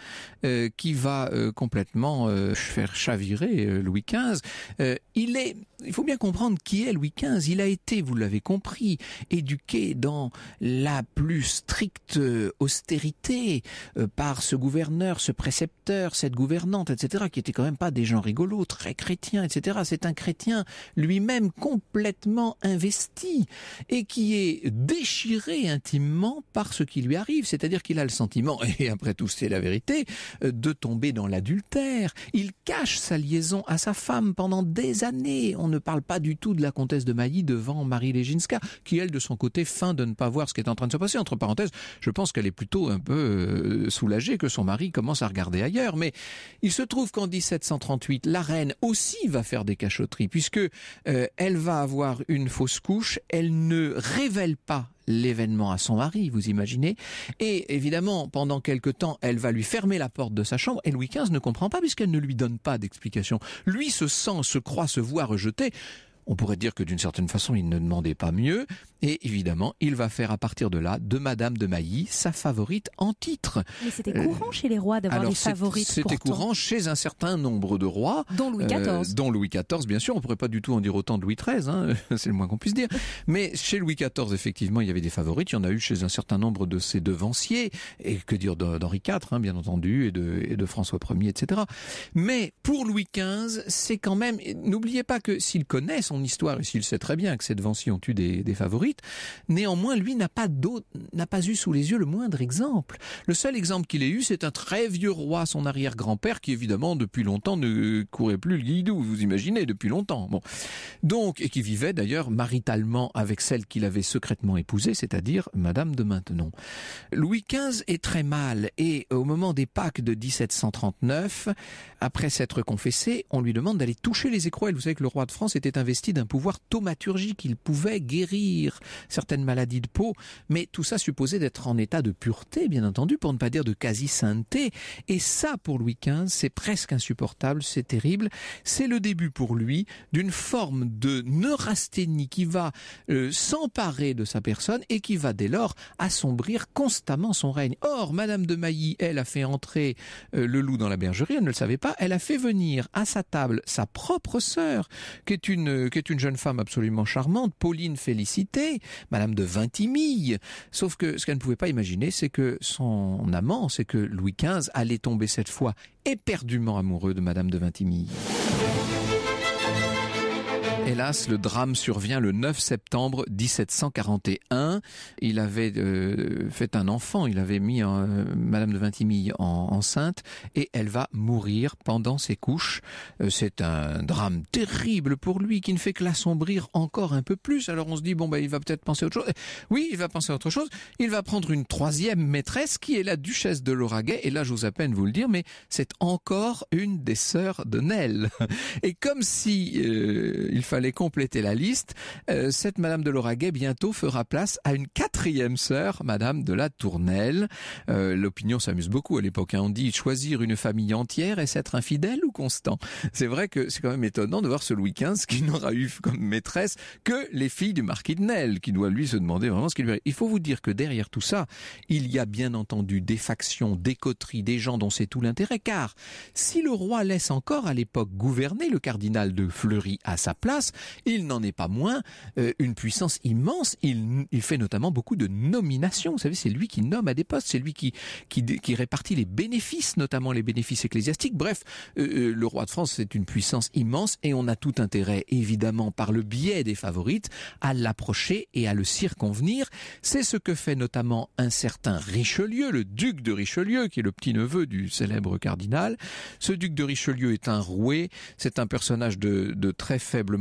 euh, qui va euh, complètement euh, faire chavirer Louis XV. il est, il faut bien comprendre qui est Louis XV. Il a été vous l'avez compris, éduqué dans la plus stricte euh, austérité euh, par ce gouverneur, ce précepteur, cette gouvernante, etc., qui était quand même pas des gens rigolos, très chrétiens, etc. C'est un chrétien lui-même complètement investi et qui est déchiré intimement par ce qui lui arrive, c'est-à-dire qu'il a le sentiment, et après tout c'est la vérité, euh, de tomber dans l'adultère. Il cache sa liaison à sa femme pendant des années. On ne parle pas du tout de la comtesse de Mailly devant Marie Lejinska, qui elle, de son côté, feint de ne pas voir ce qui est en train de se passer. Entre parenthèses, je pense qu'elle est plutôt un peu euh, soulagée que son mari commence à regarder ailleurs. Mais il se trouve qu'en 1738, la reine aussi va faire des cachotteries, puisque euh, elle va avoir une fausse couche, elle ne révèle pas l'événement à son mari, vous imaginez. Et évidemment, pendant quelque temps, elle va lui fermer la porte de sa chambre et Louis XV ne comprend pas puisqu'elle ne lui donne pas d'explication. Lui se sent, se croit, se voit rejeté. On pourrait dire que d'une certaine façon, il ne demandait pas mieux. Et évidemment, il va faire à partir de là de Madame de Mailly sa favorite en titre. Mais c'était euh, courant chez les rois d'avoir des favorites. C'était courant chez un certain nombre de rois. Dont Louis XIV. Euh, dont Louis XIV, bien sûr. On ne pourrait pas du tout en dire autant de Louis XIII, hein, c'est le moins qu'on puisse dire. Mais chez Louis XIV, effectivement, il y avait des favorites. Il y en a eu chez un certain nombre de ses devanciers. Et que dire d'Henri IV, hein, bien entendu, et de, et de François Ier, etc. Mais pour Louis XV, c'est quand même... N'oubliez pas que s'ils connaissent son histoire, et s'il sait très bien que ces devanciers ont eu des, favorites, néanmoins, lui n'a pas, n'a pas eu sous les yeux le moindre exemple. Le seul exemple qu'il ait eu, c'est un très vieux roi, son arrière-grand-père, qui évidemment, depuis longtemps, ne courait plus le guidou, vous imaginez, depuis longtemps. Bon. Donc, et qui vivait d'ailleurs maritalement avec celle qu'il avait secrètement épousée, c'est-à-dire Madame de Maintenon. Louis XV est très mal, et au moment des Pâques de 1739, après s'être confessé, on lui demande d'aller toucher les écrouelles. Vous savez que le roi de France était investi d'un pouvoir thaumaturgique. Il pouvait guérir certaines maladies de peau, mais tout ça supposait d'être en état de pureté, bien entendu, pour ne pas dire de quasi-sainteté. Et ça, pour Louis XV, c'est presque insupportable, c'est terrible. C'est le début pour lui d'une forme de neurasthénie qui va euh, s'emparer de sa personne et qui va dès lors assombrir constamment son règne. Or, Madame de Mailly, elle, a fait entrer euh, le loup dans la bergerie, elle ne le savait pas, elle a fait venir à sa table sa propre sœur, qui est une qui est une jeune femme absolument charmante, Pauline Félicité, Madame de Vintimille. Sauf que ce qu'elle ne pouvait pas imaginer, c'est que son amant, c'est que Louis XV allait tomber cette fois éperdument amoureux de Madame de Vintimille. Hélas, le drame survient le 9 septembre 1741. Il avait euh, fait un enfant, il avait mis euh, Madame de Vintimille en, enceinte et elle va mourir pendant ses couches. Euh, c'est un drame terrible pour lui qui ne fait que l'assombrir encore un peu plus. Alors on se dit bon bah il va peut-être penser à autre chose. Oui, il va penser à autre chose. Il va prendre une troisième maîtresse qui est la duchesse de Lauragais et là j'ose à peine vous le dire mais c'est encore une des sœurs de Nel. Et comme si il fallait les compléter la liste. Euh, cette Madame de Lauragais bientôt fera place à une quatrième sœur, Madame de la Tournelle. Euh, l'opinion s'amuse beaucoup à l'époque. Hein. On dit choisir une famille entière et s'être infidèle ou constant. C'est vrai que c'est quand même étonnant de voir ce Louis XV qui n'aura eu comme maîtresse que les filles du marquis de Nel, qui doit lui se demander vraiment ce qu'il veut. Il faut vous dire que derrière tout ça, il y a bien entendu des factions, des coteries, des gens dont c'est tout l'intérêt. Car si le roi laisse encore à l'époque gouverner le cardinal de Fleury à sa place, il n'en est pas moins euh, une puissance immense. Il, fait notamment beaucoup de nominations. Vous savez, c'est lui qui nomme à des postes, c'est lui qui, répartit les bénéfices, notamment les bénéfices ecclésiastiques. Bref, euh, euh, le roi de France, c'est une puissance immense et on a tout intérêt, évidemment, par le biais des favorites, à l'approcher et à le circonvenir. C'est ce que fait notamment un certain Richelieu, le duc de Richelieu, qui est le petit-neveu du célèbre cardinal. Ce duc de Richelieu est un roué, c'est un personnage de, très faible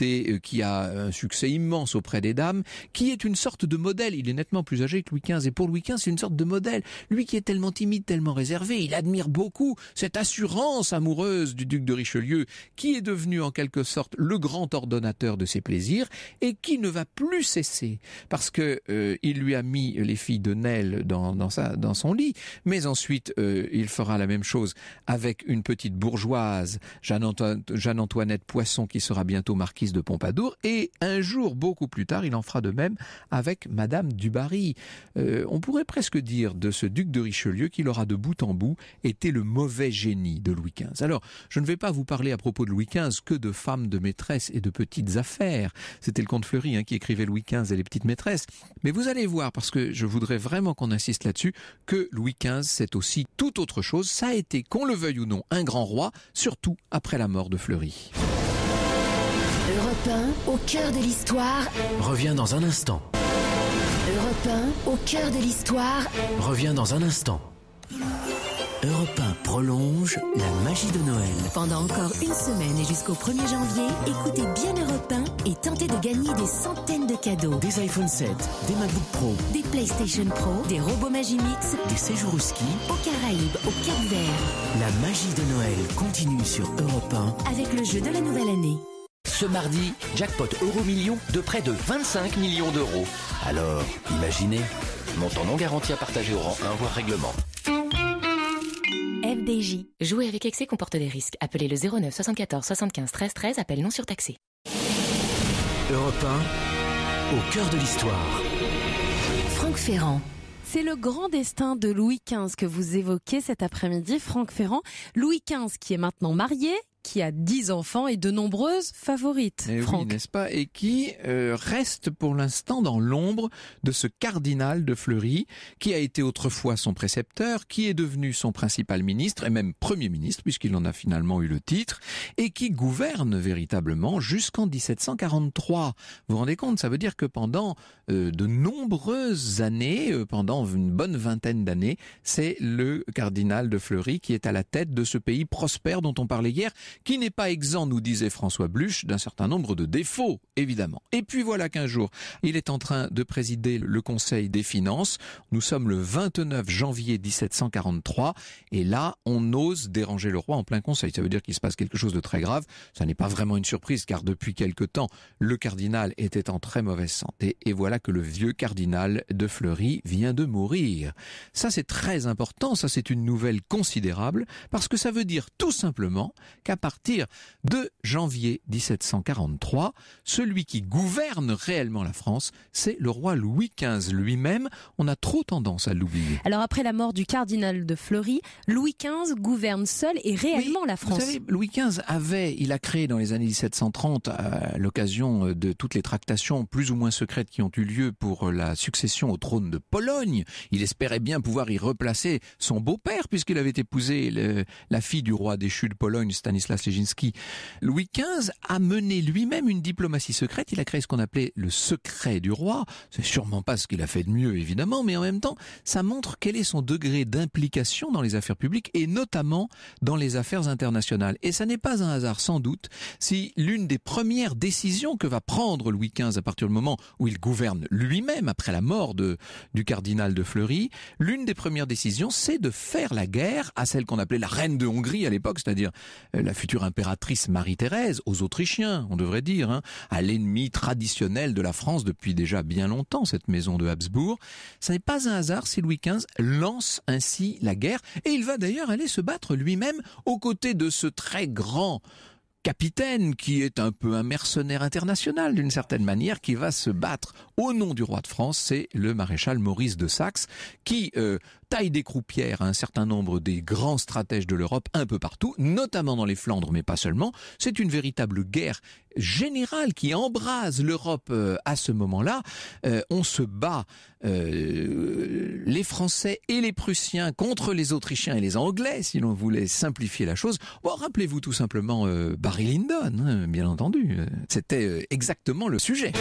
euh, qui a un succès immense auprès des dames, qui est une sorte de modèle. Il est nettement plus âgé que Louis XV et pour Louis XV, c'est une sorte de modèle. Lui qui est tellement timide, tellement réservé, il admire beaucoup cette assurance amoureuse du duc de Richelieu, qui est devenu en quelque sorte le grand ordonnateur de ses plaisirs et qui ne va plus cesser parce que euh, il lui a mis les filles de Nel dans, dans, sa, dans son lit, mais ensuite euh, il fera la même chose avec une petite bourgeoise, Jeanne Antoinette Poisson, qui sera bientôt au marquise de Pompadour et un jour, beaucoup plus tard, il en fera de même avec Madame du Barry. Euh, on pourrait presque dire de ce duc de Richelieu qu'il aura de bout en bout été le mauvais génie de Louis XV. Alors, je ne vais pas vous parler à propos de Louis XV que de femmes, de maîtresses et de petites affaires. C'était le comte Fleury hein, qui écrivait Louis XV et les petites maîtresses. Mais vous allez voir, parce que je voudrais vraiment qu'on insiste là-dessus, que Louis XV, c'est aussi tout autre chose. Ça a été, qu'on le veuille ou non, un grand roi, surtout après la mort de Fleury. Europe au cœur de l'histoire. revient dans un instant. Europe 1, au cœur de l'histoire. revient dans un instant. Europe 1 prolonge la magie de Noël. Pendant encore une semaine et jusqu'au 1er janvier, écoutez bien Europe et tentez de gagner des centaines de cadeaux. Des iPhone 7, des MacBook Pro, des PlayStation Pro, des robots Magimix, des séjours au ski, aux Caraïbes, au Cap Vert. La magie de Noël continue sur Europe 1 avec le jeu de la nouvelle année. Ce mardi, jackpot euro million de près de 25 millions d'euros. Alors, imaginez, montant non garanti à partager au rang 1 voire règlement. FDJ. Jouer avec excès comporte des risques. Appelez le 09 74 75 13 13, appel non surtaxé. Europe 1, au cœur de l'histoire. Franck Ferrand. C'est le grand destin de Louis XV que vous évoquez cet après-midi, Franck Ferrand. Louis XV qui est maintenant marié, qui a 10 enfants et de nombreuses favorites. Eh Franck. n'est-ce pas Et qui euh, reste pour l'instant dans l'ombre de ce cardinal de Fleury, qui a été autrefois son précepteur, qui est devenu son principal ministre et même premier ministre, puisqu'il en a finalement eu le titre, et qui gouverne véritablement jusqu'en 1743. Vous vous rendez compte Ça veut dire que pendant euh, de nombreuses années, euh, pendant une bonne vingtaine d'années, c'est le cardinal de Fleury qui est à la tête de ce pays prospère dont on parlait hier qui n'est pas exempt, nous disait François Bluch, d'un certain nombre de défauts, évidemment. Et puis voilà qu'un jour, il est en train de présider le Conseil des finances. Nous sommes le 29 janvier 1743, et là, on ose déranger le roi en plein Conseil. Ça veut dire qu'il se passe quelque chose de très grave. Ça n'est pas vraiment une surprise, car depuis quelque temps, le cardinal était en très mauvaise santé, et voilà que le vieux cardinal de Fleury vient de mourir. Ça, c'est très important, ça, c'est une nouvelle considérable, parce que ça veut dire tout simplement qu'à partir de janvier 1743, celui qui gouverne réellement la France, c'est le roi Louis XV lui-même. On a trop tendance à l'oublier. Alors après la mort du cardinal de Fleury, Louis XV gouverne seul et réellement la France. Vous savez, Louis XV avait, il a créé dans les années 1730, à euh, l'occasion euh, de toutes les tractations plus ou moins secrètes qui ont eu lieu pour la succession au trône de Pologne, il espérait bien pouvoir y replacer son beau-père puisqu'il avait épousé la fille du roi déchu de Pologne, Stanislas Louis XV a mené lui-même une diplomatie secrète. Il a créé ce qu'on appelait le secret du roi. C'est sûrement pas ce qu'il a fait de mieux, évidemment, mais en même temps, ça montre quel est son degré d'implication dans les affaires publiques et notamment dans les affaires internationales. Et ça n'est pas un hasard, sans doute, si l'une des premières décisions que va prendre Louis XV à partir du moment où il gouverne lui-même après la mort de, du cardinal de Fleury, l'une des premières décisions, c'est de faire la guerre à celle qu'on appelait la reine de Hongrie à l'époque, c'est-à-dire euh, la future impératrice Marie-Thérèse, aux Autrichiens, on devrait dire, hein, à l'ennemi traditionnel de la France depuis déjà bien longtemps, cette maison de Habsbourg. Ce n'est pas un hasard si Louis XV lance ainsi la guerre, et il va d'ailleurs aller se battre lui-même aux côtés de ce très grand capitaine qui est un peu un mercenaire international d'une certaine manière qui va se battre au nom du roi de France, c'est le maréchal Maurice de Saxe qui euh, taille des croupières à un certain nombre des grands stratèges de l'Europe un peu partout, notamment dans les Flandres, mais pas seulement. C'est une véritable guerre générale qui embrase l'Europe euh, à ce moment-là. Euh, on se bat euh, les Français et les Prussiens contre les Autrichiens et les Anglais, si l'on voulait simplifier la chose. rappelez-vous tout simplement Barry Lyndon, hein, bien entendu. C'était exactement le sujet.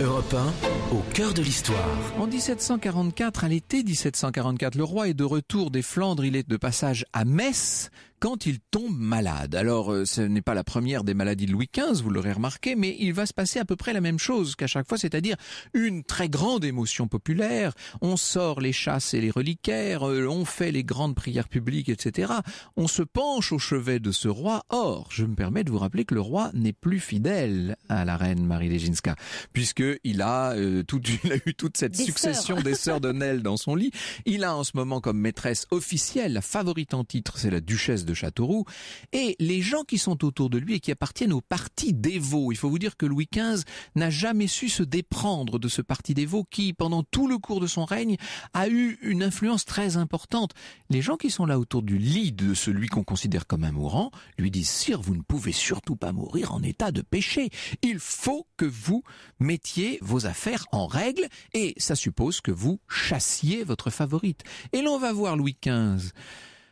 Europe 1, au cœur de l'histoire. En 1744, à l'été 1744, roi est de retour des Flandres, il est de passage à Metz, quand il tombe malade. Alors, euh, ce n'est pas la première des maladies de Louis XV, vous l'aurez remarqué, mais il va se passer à peu près la même chose qu'à chaque fois, c'est-à-dire une très grande émotion populaire. On sort les chasses et les reliquaires, euh, on fait les grandes prières publiques, etc. On se penche au chevet de ce roi. Or, je me permets de vous rappeler que le roi n'est plus fidèle à la reine Marie puisque puisqu'il a, euh, il a eu toute cette succession des sœurs de Nel dans son lit. Il a en ce moment comme maîtresse officielle, la favorite en titre, c'est la duchesse de Châteauroux, et les gens qui sont autour de lui et qui appartiennent au parti dévot. Il faut vous dire que Louis XV n'a jamais su se déprendre de ce parti dévot qui, pendant tout le cours de son règne, a eu une influence très importante. Les gens qui sont là autour du lit de celui qu'on considère comme un mourant lui disent, Sire, vous ne pouvez surtout pas mourir en état de péché. Il faut que vous mettiez vos affaires en règle et ça suppose que vous chassiez votre favorite. Et l'on va voir Louis XV.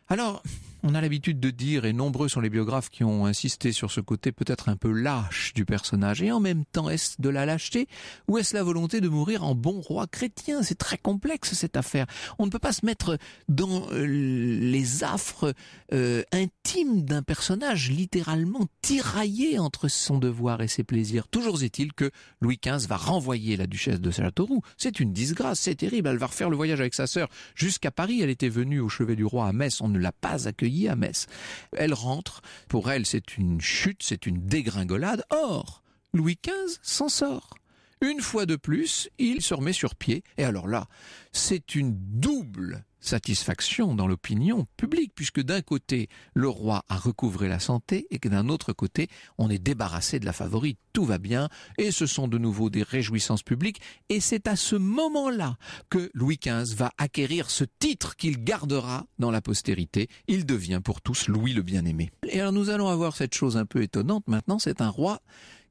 Alors, on a l'habitude de dire, et nombreux sont les biographes qui ont insisté sur ce côté peut-être un peu lâche du personnage, et en même temps, est-ce de la lâcheté ou est-ce la volonté de mourir en bon roi chrétien C'est très complexe cette affaire. On ne peut pas se mettre dans euh, les affres euh, intimes d'un personnage littéralement tiraillé entre son devoir et ses plaisirs. Toujours est-il que Louis XV va renvoyer la duchesse de Châteauroux. C'est une disgrâce, c'est terrible. Elle va refaire le voyage avec sa sœur jusqu'à Paris. Elle était venue au chevet du roi à Metz. On ne l'a pas accueillie à Metz. Elle rentre, pour elle c'est une chute, c'est une dégringolade. Or, Louis XV s'en sort. Une fois de plus, il se remet sur pied. Et alors là, c'est une double satisfaction dans l'opinion publique, puisque d'un côté, le roi a recouvré la santé et que d'un autre côté, on est débarrassé de la favorite, tout va bien, et ce sont de nouveau des réjouissances publiques, et c'est à ce moment-là que Louis XV va acquérir ce titre qu'il gardera dans la postérité. Il devient pour tous Louis le bien-aimé. Et alors nous allons avoir cette chose un peu étonnante maintenant, c'est un roi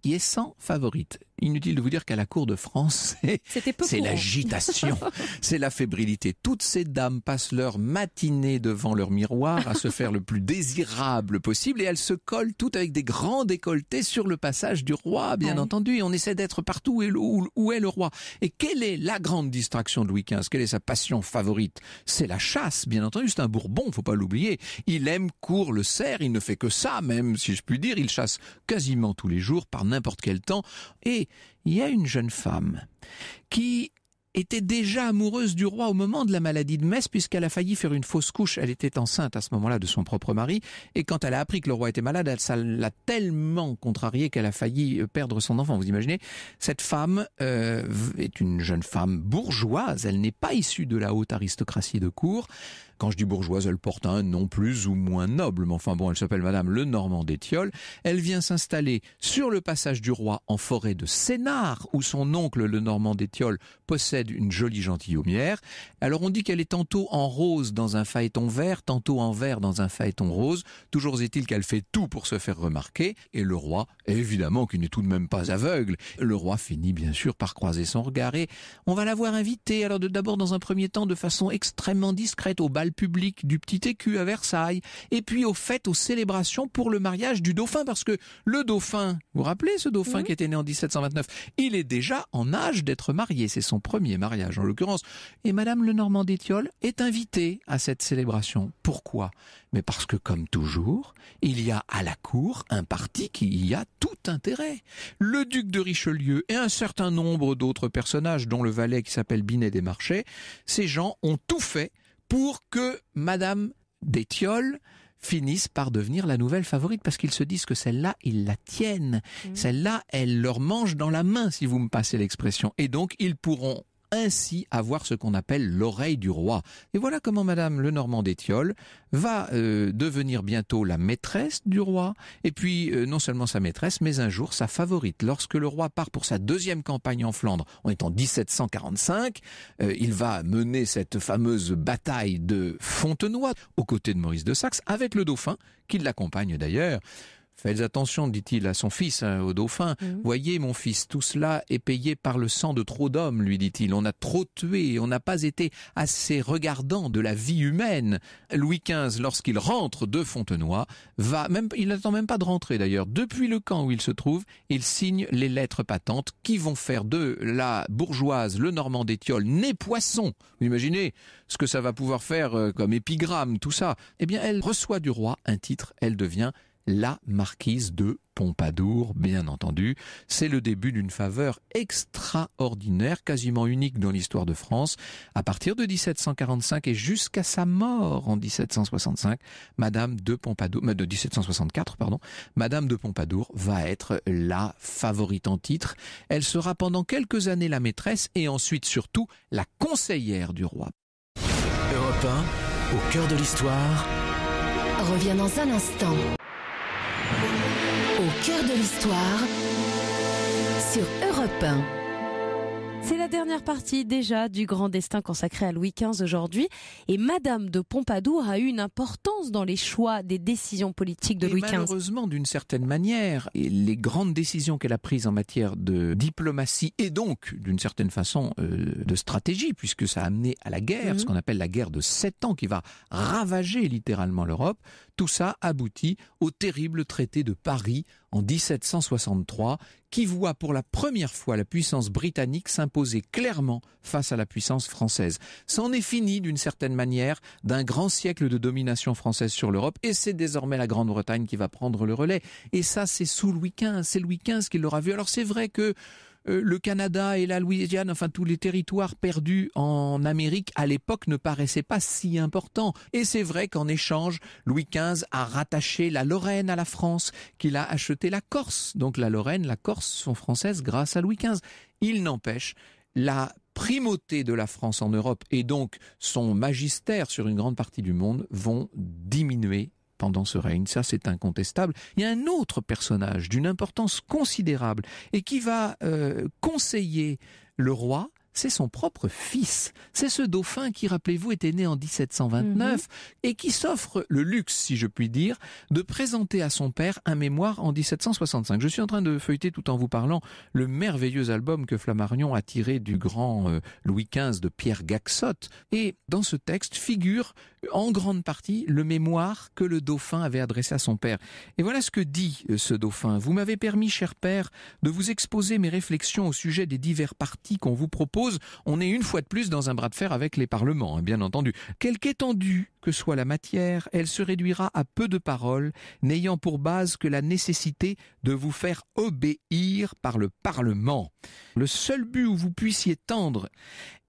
qui est sans favorite inutile de vous dire qu'à la cour de France, c'est l'agitation, c'est la fébrilité. Toutes ces dames passent leur matinée devant leur miroir à se faire le plus désirable possible et elles se collent toutes avec des grands décolletés sur le passage du roi, bien entendu. on essaie d'être partout où est le roi. Et quelle est la grande distraction de Louis XV Quelle est sa passion favorite C'est la chasse, bien entendu. C'est un Bourbon, faut pas l'oublier. Il aime court le cerf, il ne fait que ça, même si je puis dire. Il chasse quasiment tous les jours, par n'importe quel temps. Et il y a une jeune femme qui était déjà amoureuse du roi au moment de la maladie de Metz, puisqu'elle a failli faire une fausse couche. Elle était enceinte à ce moment-là de son propre mari, et quand elle a appris que le roi était malade, ça l'a tellement contrariée qu'elle a failli euh, perdre son enfant. Vous imaginez Cette femme euh, est une jeune femme bourgeoise, elle n'est pas issue de la haute aristocratie de cour, quand je dis bourgeoise, elle porte un nom plus ou moins noble, mais enfin bon, elle s'appelle Madame Le Normand d'Étiole. Elle vient s'installer sur le passage du roi en forêt de Sénard, où son oncle Le Normand d'Étiole possède une jolie gentilhommière. Alors on dit qu'elle est tantôt en rose dans un phaéton vert, tantôt en vert dans un phaéton rose. Toujours est-il qu'elle fait tout pour se faire remarquer, et le roi, évidemment, qui n'est tout de même pas aveugle, le roi finit bien sûr par croiser son regard, et on va l'avoir invitée, alors d'abord dans un premier temps de façon extrêmement discrète au bal public du petit écu à Versailles, et puis aux fêtes, aux célébrations pour le mariage du dauphin, parce que le dauphin, vous vous rappelez ce dauphin qui était né en 1729, il est déjà en âge d'être marié, c'est son premier mariage en l'occurrence, et Madame Lenormand d'Étiole est invitée à cette célébration. Pourquoi Mais parce que comme toujours, il y a à la cour un parti qui y a tout intérêt. Le duc de Richelieu et un certain nombre d'autres personnages, dont le valet qui s'appelle Binet des Marchés, ces gens ont tout fait pour que Madame d'Étiole finisse par devenir la nouvelle favorite parce qu'ils se disent que celle-là, ils la tiennent. Mmh. Celle-là, elle leur mange dans la main, si vous me passez l'expression. Et donc, ils pourront ainsi avoir ce qu'on appelle l'oreille du roi. Et voilà comment Madame Lenormand d'Étiole va euh, devenir bientôt la maîtresse du roi, et puis euh, non seulement sa maîtresse, mais un jour sa favorite. Lorsque le roi part pour sa deuxième campagne en Flandre, on est en 1745, euh, il va mener cette fameuse bataille de Fontenoy aux côtés de Maurice de Saxe, avec le dauphin, qui l'accompagne d'ailleurs. Faites attention, dit-il à son fils, hein, au dauphin. Mhm. Voyez, mon fils, tout cela est payé par le sang de trop d'hommes, lui dit-il. On a trop tué, on n'a pas été assez regardant de la vie humaine. Louis XV, lorsqu'il rentre de Fontenoy, va, même, il n'attend même pas de rentrer d'ailleurs. Depuis le camp où il se trouve, il signe les lettres patentes qui vont faire de la bourgeoise, le normand d'Étiole, né poisson. Vous imaginez ce que ça va pouvoir faire euh, comme épigramme, tout ça. Eh bien, elle reçoit du roi un titre, elle devient la marquise de Pompadour, bien entendu. C'est le début d'une faveur extraordinaire, quasiment unique dans l'histoire de France. À partir de 1745 et jusqu'à sa mort en 1765, Madame de Pompadour, euh, de 1764, pardon, Madame de Pompadour va être la favorite en titre. Elle sera pendant quelques années la maîtresse et ensuite surtout la conseillère du roi. Europe au cœur de l'histoire, revient dans un instant. Au cœur de l'histoire, sur Europe C'est la dernière partie déjà du grand destin consacré à Louis XV aujourd'hui. Et Madame de Pompadour a eu une importance dans les choix des décisions politiques de Louis XV. Malheureusement, d'une certaine manière, et les grandes décisions qu'elle a prises en matière de diplomatie et donc, d'une certaine façon, euh, de stratégie, puisque ça a amené à la guerre, mhm. ce qu'on appelle la guerre de sept ans, qui va ravager littéralement l'Europe, tout ça aboutit au terrible traité de Paris en 1763 qui voit pour la première fois la puissance britannique s'imposer clairement face à la puissance française. C'en est fini d'une certaine manière d'un grand siècle de domination française sur l'Europe et c'est désormais la Grande-Bretagne qui va prendre le relais. Et ça c'est sous Louis XV, c'est Louis XV qui l'aura vu. Alors c'est vrai que euh, le Canada et la Louisiane, enfin tous les territoires perdus en Amérique à l'époque ne paraissaient pas si importants. Et c'est vrai qu'en échange, Louis XV a rattaché la Lorraine à la France, qu'il a acheté la Corse. Donc la Lorraine, la Corse sont françaises grâce à Louis XV. Il n'empêche, la primauté de la France en Europe et donc son magistère sur une grande partie du monde vont diminuer pendant ce règne, ça c'est incontestable. Il y a un autre personnage d'une importance considérable et qui va euh, conseiller le roi c'est son propre fils. C'est ce dauphin qui, rappelez-vous, était né en 1729 mhm. et qui s'offre le luxe, si je puis dire, de présenter à son père un mémoire en 1765. Je suis en train de feuilleter tout en vous parlant le merveilleux album que Flammarion a tiré du grand euh, Louis XV de Pierre Gaxotte. Et dans ce texte figure en grande partie le mémoire que le dauphin avait adressé à son père. Et voilà ce que dit euh, ce dauphin. Vous m'avez permis, cher père, de vous exposer mes réflexions au sujet des divers partis qu'on vous propose on est une fois de plus dans un bras de fer avec les parlements, hein, bien entendu. Quelque étendue que soit la matière, elle se réduira à peu de paroles, n'ayant pour base que la nécessité de vous faire obéir par le Parlement. Le seul but où vous puissiez tendre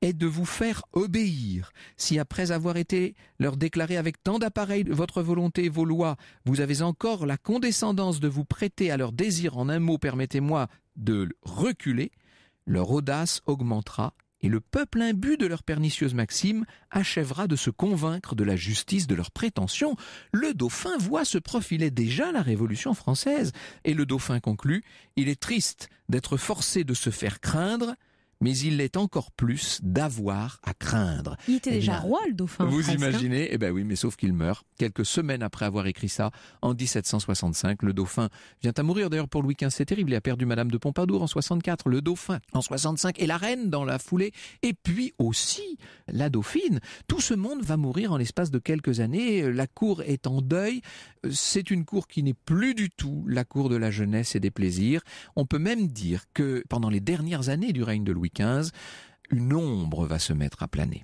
est de vous faire obéir. Si après avoir été leur déclaré avec tant d'appareil votre volonté et vos lois, vous avez encore la condescendance de vous prêter à leur désir en un mot, permettez-moi de reculer, leur audace augmentera et le peuple imbu de leur pernicieuse Maxime achèvera de se convaincre de la justice de leurs prétentions. Le dauphin voit se profiler déjà la Révolution française, et le dauphin conclut Il est triste d'être forcé de se faire craindre mais il l'est encore plus d'avoir à craindre. Il était eh déjà roi, le dauphin. Vous hein. imaginez Eh bien oui, mais sauf qu'il meurt. Quelques semaines après avoir écrit ça, en 1765, le dauphin vient à mourir. D'ailleurs, pour Louis XV, c'est terrible. Il a perdu Madame de Pompadour en 64, le dauphin en 65 et la reine dans la foulée. Et puis aussi la dauphine. Tout ce monde va mourir en l'espace de quelques années. La cour est en deuil. C'est une cour qui n'est plus du tout la cour de la jeunesse et des plaisirs. On peut même dire que pendant les dernières années du règne de Louis une ombre va se mettre à planer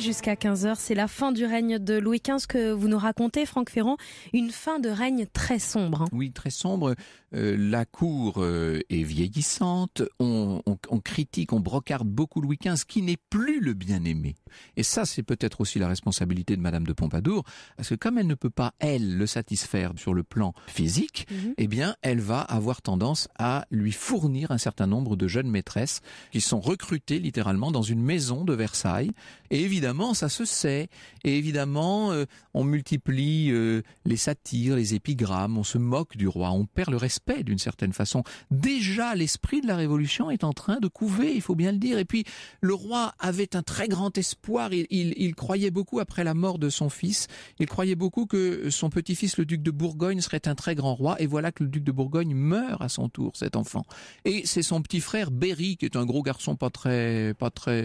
jusqu'à 15h. C'est la fin du règne de Louis XV que vous nous racontez, Franck Ferrand. Une fin de règne très sombre. Hein. Oui, très sombre. Euh, la cour euh, est vieillissante. On, critique, on brocarde beaucoup Louis XV, qui n'est plus le bien-aimé. Et ça, c'est peut-être aussi la responsabilité de Madame de Pompadour, parce que comme elle ne peut pas, elle, le satisfaire sur le plan physique, mhm. eh bien, elle va avoir tendance à lui fournir un certain nombre de jeunes maîtresses qui sont recrutées littéralement dans une maison de Versailles. Et évidemment, évidemment, ça se sait. Et évidemment, euh, on multiplie euh, les satires, les épigrammes, on se moque du roi, on perd le respect d'une certaine façon. Déjà, l'esprit de la Révolution est en train de couver, il faut bien le dire. Et puis, le roi avait un très grand espoir. Il, il croyait beaucoup, après la mort de son fils, il croyait beaucoup que son petit-fils, le duc de Bourgogne, serait un très grand roi. Et voilà que le duc de Bourgogne meurt à son tour, cet enfant. Et c'est son petit frère Berry, qui est un gros garçon pas très, pas très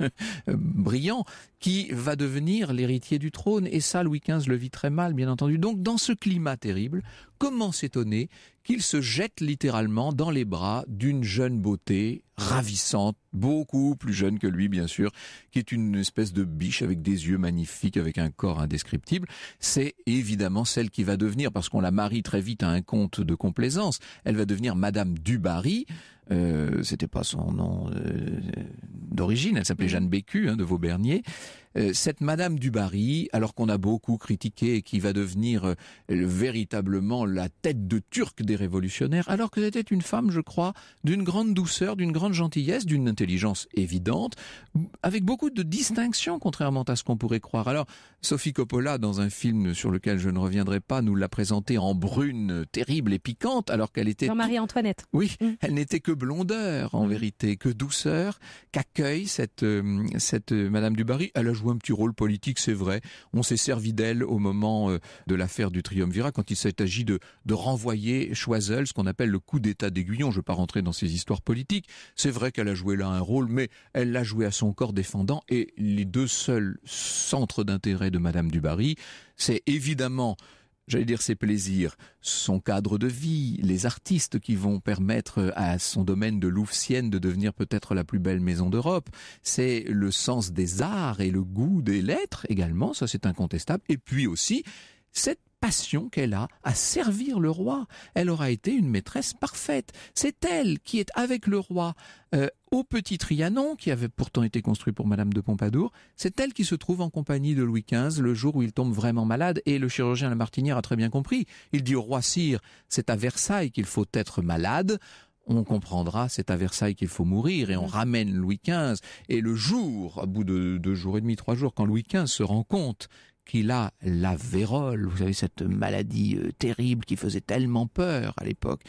euh, brillant, qui va devenir l'héritier du trône. Et ça, Louis XV le vit très mal, bien entendu. Donc, dans ce climat terrible, comment s'étonner qu'il se jette littéralement dans les bras d'une jeune beauté ravissante, beaucoup plus jeune que lui bien sûr, qui est une espèce de biche avec des yeux magnifiques, avec un corps indescriptible. C'est évidemment celle qui va devenir, parce qu'on la marie très vite à un comte de complaisance, elle va devenir Madame Dubarry. Euh, C'était pas son nom euh, d'origine, elle s'appelait mm. Jeanne Bécu hein, de Vaubernier. Euh, cette Madame Dubarry, alors qu'on a beaucoup critiqué et qui va devenir euh, véritablement la tête de turc des révolutionnaires, alors que c'était une femme, je crois, d'une grande douceur, d'une grande gentillesse, d'une intelligence évidente, avec beaucoup de distinctions, contrairement à ce qu'on pourrait croire. Alors, Sophie Coppola, dans un film sur lequel je ne reviendrai pas, nous l'a présentée en brune, terrible et piquante, alors qu'elle était... Jean-Marie-Antoinette. Oui, mm. elle n'était que blondeur, en mm. vérité, que douceur, qu'accueille cette, euh, cette Madame Dubarry. Elle a joué un petit rôle politique, c'est vrai. On s'est servi d'elle au moment euh, de l'affaire du triumvirat, quand il s'est agi de, renvoyer Choiseul, ce qu'on appelle le coup d'état d'aiguillon. Je ne vais pas rentrer dans ces histoires politiques. C'est vrai qu'elle a joué là un rôle, mais elle l'a joué à son corps défendant. Et les deux seuls centres d'intérêt de Madame Dubarry, c'est évidemment j'allais dire ses plaisirs, son cadre de vie, les artistes qui vont permettre à son domaine de Louveciennes de devenir peut-être la plus belle maison d'Europe. C'est le sens des arts et le goût des lettres également, ça c'est incontestable. Et puis aussi, cette passion qu'elle a à servir le roi. Elle aura été une maîtresse parfaite. C'est elle qui est avec le roi euh, au petit Trianon, qui avait pourtant été construit pour Madame de Pompadour. C'est elle qui se trouve en compagnie de Louis XV le jour où il tombe vraiment malade. Et le chirurgien Lamartinière a très bien compris. Il dit au roi Sire, c'est à Versailles qu'il faut être malade on comprendra, c'est à Versailles qu'il faut mourir, et on ramène Louis XV. Et le jour, à bout de deux jours et demi, trois jours, quand Louis XV se rend compte qu'il a la vérole, vous savez, cette maladie euh, terrible qui faisait tellement peur à l'époque,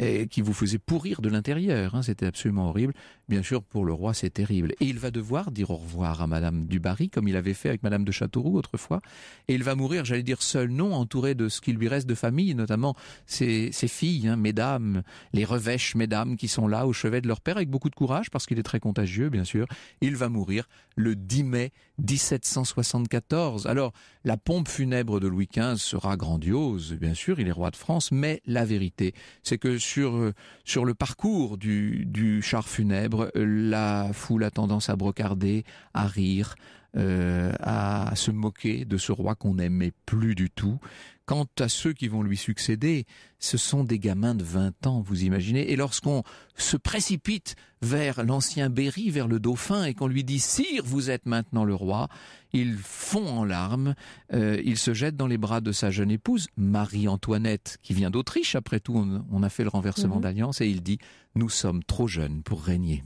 et qui vous faisait pourrir de l'intérieur, hein, c'était absolument horrible, Bien sûr, pour le roi, c'est terrible. Et il va devoir dire au revoir à Madame du Barry, comme il avait fait avec Madame de Châteauroux autrefois. Et il va mourir, j'allais dire seul, non, entouré de ce qui lui reste de famille, notamment ses, ses filles, hein, mesdames, les revêches mesdames qui sont là au chevet de leur père avec beaucoup de courage, parce qu'il est très contagieux, bien sûr. Il va mourir le 10 mai 1774. Alors, la pompe funèbre de Louis XV sera grandiose, bien sûr, il est roi de France, mais la vérité, c'est que sur, euh, sur le parcours du, du char funèbre, euh, la foule a tendance à brocarder, à rire, euh, à se moquer de ce roi qu'on n'aimait plus du tout, Quant à ceux qui vont lui succéder, ce sont des gamins de 20 ans, vous imaginez. Et lorsqu'on se précipite vers l'ancien Berry, vers le dauphin, et qu'on lui dit Sire, vous êtes maintenant le roi, ils fond en larmes, euh, il se jette dans les bras de sa jeune épouse, Marie-Antoinette, qui vient d'Autriche, après tout, on, a fait le renversement mhm. d'alliance, et il dit Nous sommes trop jeunes pour régner.